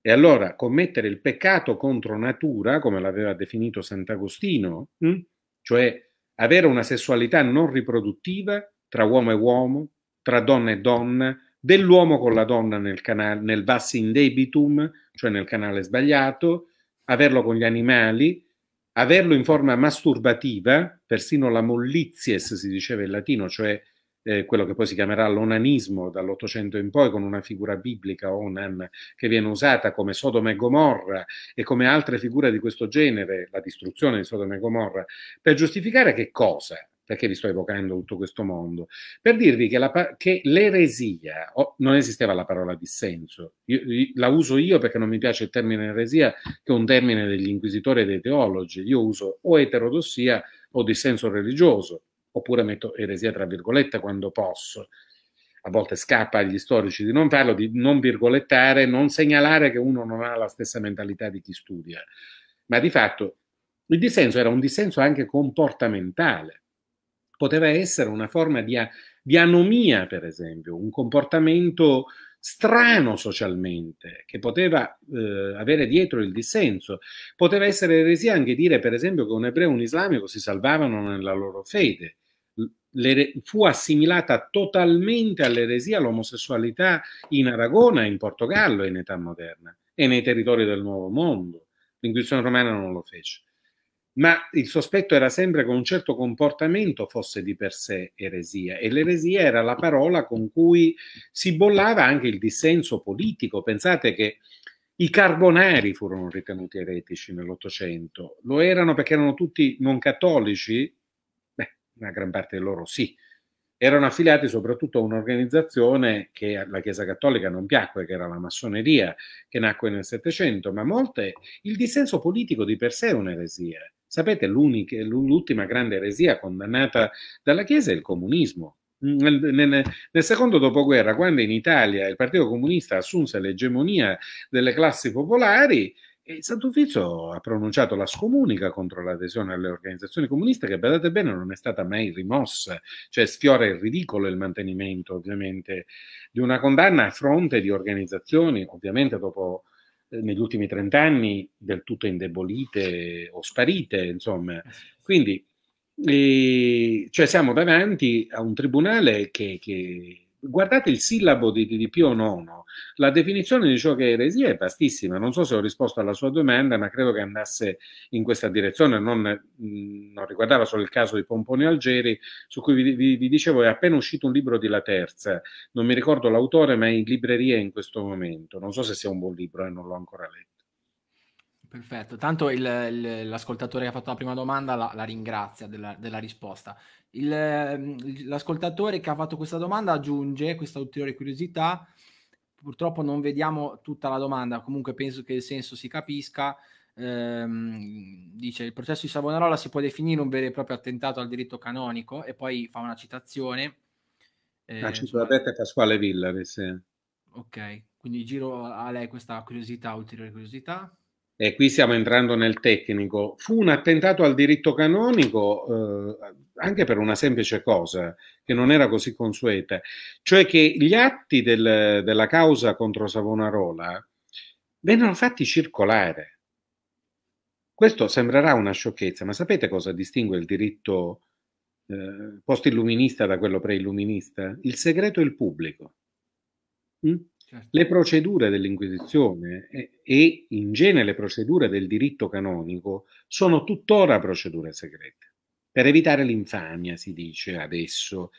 e allora commettere il peccato contro natura, come l'aveva definito Sant'Agostino, mm. cioè avere una sessualità non riproduttiva tra uomo e uomo, tra donna e donna, dell'uomo con la donna nel, canale, nel vas in debitum, cioè nel canale sbagliato, averlo con gli animali, averlo in forma masturbativa, persino la mollizies si diceva in latino, cioè eh, quello che poi si chiamerà l'onanismo dall'Ottocento in poi, con una figura biblica, Onan, che viene usata come Sodoma e Gomorra e come altre figure di questo genere, la distruzione di Sodoma e Gomorra, per giustificare che cosa? perché vi sto evocando tutto questo mondo, per dirvi che, la, che l'eresia, oh, non esisteva la parola dissenso, io, io, la uso io perché non mi piace il termine eresia, che è un termine degli inquisitori e dei teologi, io uso o eterodossia o dissenso religioso, oppure metto eresia tra virgolette quando posso. A volte scappa agli storici di non farlo, di non virgolettare, non segnalare che uno non ha la stessa mentalità di chi studia. Ma di fatto il dissenso era un dissenso anche comportamentale. Poteva essere una forma di, di anomia, per esempio, un comportamento strano socialmente che poteva eh, avere dietro il dissenso. Poteva essere eresia anche dire, per esempio, che un ebreo e un islamico si salvavano nella loro fede fu assimilata totalmente all'eresia l'omosessualità in Aragona, in Portogallo in età moderna e nei territori del Nuovo Mondo. L'Inquisizione romana non lo fece. Ma il sospetto era sempre che un certo comportamento fosse di per sé eresia e l'eresia era la parola con cui si bollava anche il dissenso politico. Pensate che i carbonari furono ritenuti eretici nell'Ottocento, lo erano perché erano tutti non cattolici una gran parte di loro sì, erano affiliati soprattutto a un'organizzazione che alla Chiesa Cattolica non piacque, che era la massoneria, che nacque nel Settecento, ma molte, il dissenso politico di per sé è un'eresia. Sapete, l'ultima grande eresia condannata dalla Chiesa è il comunismo. Nel, nel, nel, secondo dopoguerra, quando in Italia il Partito Comunista assunse l'egemonia delle classi popolari, il Sant'Ufficio ha pronunciato la scomunica contro l'adesione alle organizzazioni comuniste che, badate bene, non è stata mai rimossa, cioè sfiora il ridicolo il mantenimento ovviamente di una condanna a fronte di organizzazioni, ovviamente dopo eh, negli ultimi trent'anni del tutto indebolite o sparite, insomma. Eh Quindi eh, cioè siamo davanti a un tribunale che, che guardate il sillabo di, di Pio IX, la definizione di ciò che è eresia è vastissima. Non so se ho risposto alla sua domanda, ma credo che andasse in questa direzione. Non, mm, non riguardava solo il caso di Pompone Algeri, su cui vi, vi, vi, dicevo è appena uscito un libro di La Terza. Non mi ricordo l'autore, ma è in libreria in questo momento. Non so se sia un buon libro, e eh, non l'ho ancora letto. Perfetto, tanto il, il, l'ascoltatore che ha fatto la prima domanda la, la ringrazia della, della risposta. Il, ehm, l'ascoltatore che ha fatto questa domanda aggiunge questa ulteriore curiosità, purtroppo non vediamo tutta la domanda, comunque penso che il senso si capisca. Ehm, dice il processo di Savonarola si può definire un vero e proprio attentato al diritto canonico e poi fa una citazione. Eh, la citata Pasquale Villari, sì. Ok, quindi giro a lei questa curiosità, ulteriore curiosità e qui stiamo entrando nel tecnico, fu un attentato al diritto canonico eh, anche per una semplice cosa che non era così consueta, cioè che gli atti del, della causa contro Savonarola vennero fatti circolare. Questo sembrerà una sciocchezza, ma sapete cosa distingue il diritto eh, post-illuminista da quello pre-illuminista? Il segreto e il pubblico. Mm? Certo. Le procedure dell'Inquisizione e, e in genere le procedure del diritto canonico sono tuttora procedure segrete. Per evitare l'infamia, si dice adesso,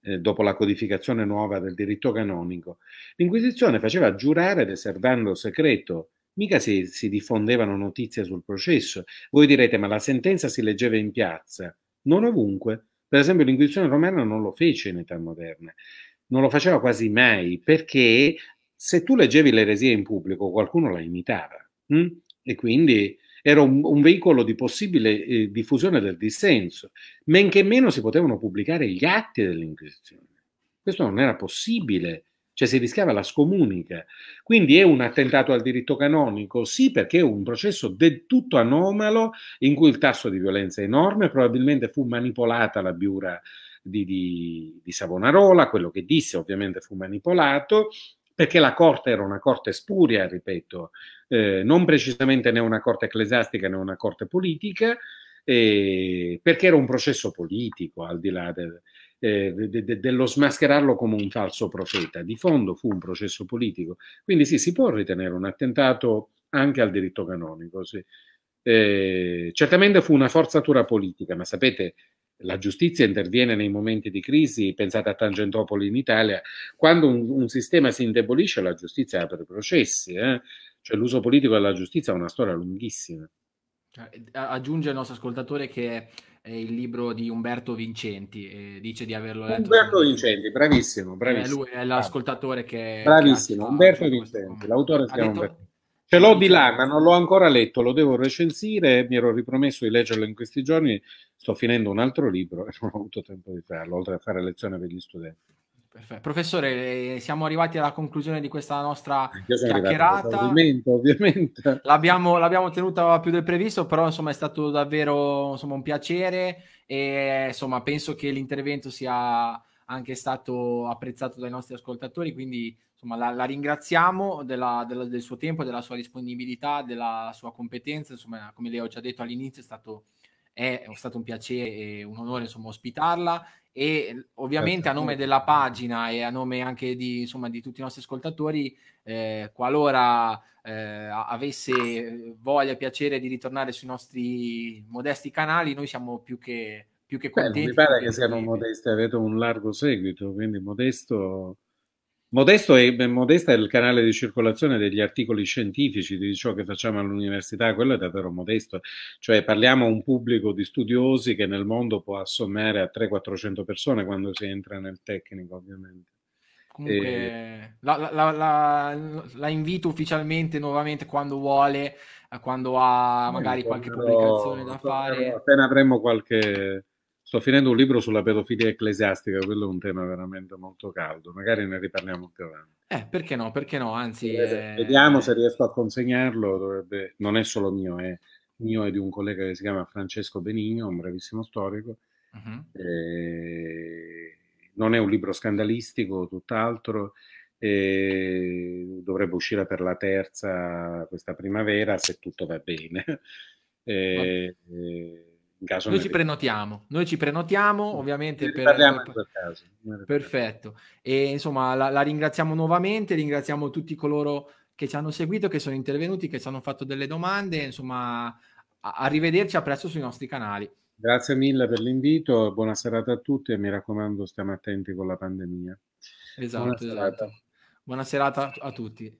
eh, dopo la codificazione nuova del diritto canonico, l'Inquisizione faceva giurare ed servando segreto mica si, si, diffondevano notizie sul processo. Voi direte, ma la sentenza si leggeva in piazza, non ovunque. Per esempio l'Inquisizione romana non lo fece in età moderna non lo faceva quasi mai perché se tu leggevi l'eresia in pubblico qualcuno la imitava mh? Mm? e quindi era un, un veicolo di possibile eh, diffusione del dissenso, men che meno si potevano pubblicare gli atti dell'Inquisizione. Questo non era possibile, cioè si rischiava la scomunica. Quindi è un attentato al diritto canonico? Sì, perché è un processo del tutto anomalo in cui il tasso di violenza è enorme, probabilmente fu manipolata la biura di, di, di Savonarola, quello che disse ovviamente fu manipolato, perché la corte era una corte spuria, ripeto, eh, non precisamente né una corte ecclesiastica né una corte politica, eh, perché era un processo politico, al di là del, eh, de, de, dello smascherarlo come un falso profeta. Di fondo fu un processo politico. Quindi sì, si può ritenere un attentato anche al diritto canonico. Sì. Eh, certamente fu una forzatura politica, ma sapete, la giustizia interviene nei momenti di crisi, pensate a Tangentopoli in Italia, quando un, un sistema si indebolisce la giustizia apre processi, eh? cioè l'uso politico della giustizia ha una storia lunghissima. Cioè, aggiunge il nostro ascoltatore che è il libro di Umberto Vincenti, eh, dice di averlo letto. Umberto Vincenti, bravissimo, bravissimo. Eh, lui è l'ascoltatore che... Bravissimo, che Umberto Vincenti, l'autore si chiama detto... Umberto Ce l'ho di là, ma non l'ho ancora letto, lo devo recensire, mi ero ripromesso di leggerlo in questi giorni, sto finendo un altro libro e non ho avuto tempo di farlo, oltre a fare lezione per gli studenti. Perfetto. Professore, eh, siamo arrivati alla conclusione di questa nostra chiacchierata. Ovviamente, L'abbiamo, l'abbiamo, tenuta più del previsto, però insomma è stato davvero insomma, un piacere e insomma penso che l'intervento sia anche stato apprezzato dai nostri ascoltatori, quindi insomma, la, la ringraziamo della, della, del suo tempo, della sua disponibilità, della sua competenza, insomma come le ho già detto all'inizio è stato, è, è stato un piacere e un onore insomma, ospitarla e ovviamente a nome della pagina e a nome anche di, insomma, di tutti i nostri ascoltatori, eh, qualora eh, avesse voglia e piacere di ritornare sui nostri modesti canali, noi siamo più che più che contenti. Beh, mi pare che siano modesti, avete un largo seguito, quindi modesto... Modesto è, modesto è il canale di circolazione degli articoli scientifici, di ciò che facciamo all'università, quello è davvero modesto, cioè parliamo a un pubblico di studiosi che nel mondo può assommare a 300-400 persone quando si entra nel tecnico ovviamente. Comunque e... Eh, la, la, la, la, invito ufficialmente nuovamente quando vuole, quando ha magari qualche pubblicazione da fare. Appena avremo qualche Sto finendo un libro sulla pedofilia ecclesiastica, quello è un tema veramente molto caldo, magari ne riparliamo più avanti. Eh, perché no? Perché no? Anzi, eh, eh... vediamo se riesco a consegnarlo. Dovrebbe... Non è solo mio, è mio e di un collega che si chiama Francesco Benigno, un bravissimo storico. Uh-huh. Non è un libro scandalistico, tutt'altro. dovrebbe uscire per la terza questa primavera, se tutto va bene. Uh-huh. noi ci prenotiamo, noi ci prenotiamo ovviamente per... per caso. Perfetto. E insomma la, la, ringraziamo nuovamente, ringraziamo tutti coloro che ci hanno seguito, che sono intervenuti, che ci hanno fatto delle domande, insomma arrivederci a presto sui nostri canali. Grazie mille per l'invito, buona serata a tutti e mi raccomando stiamo attenti con la pandemia. Esatto, buona esatto. Serata. Buona serata a tutti.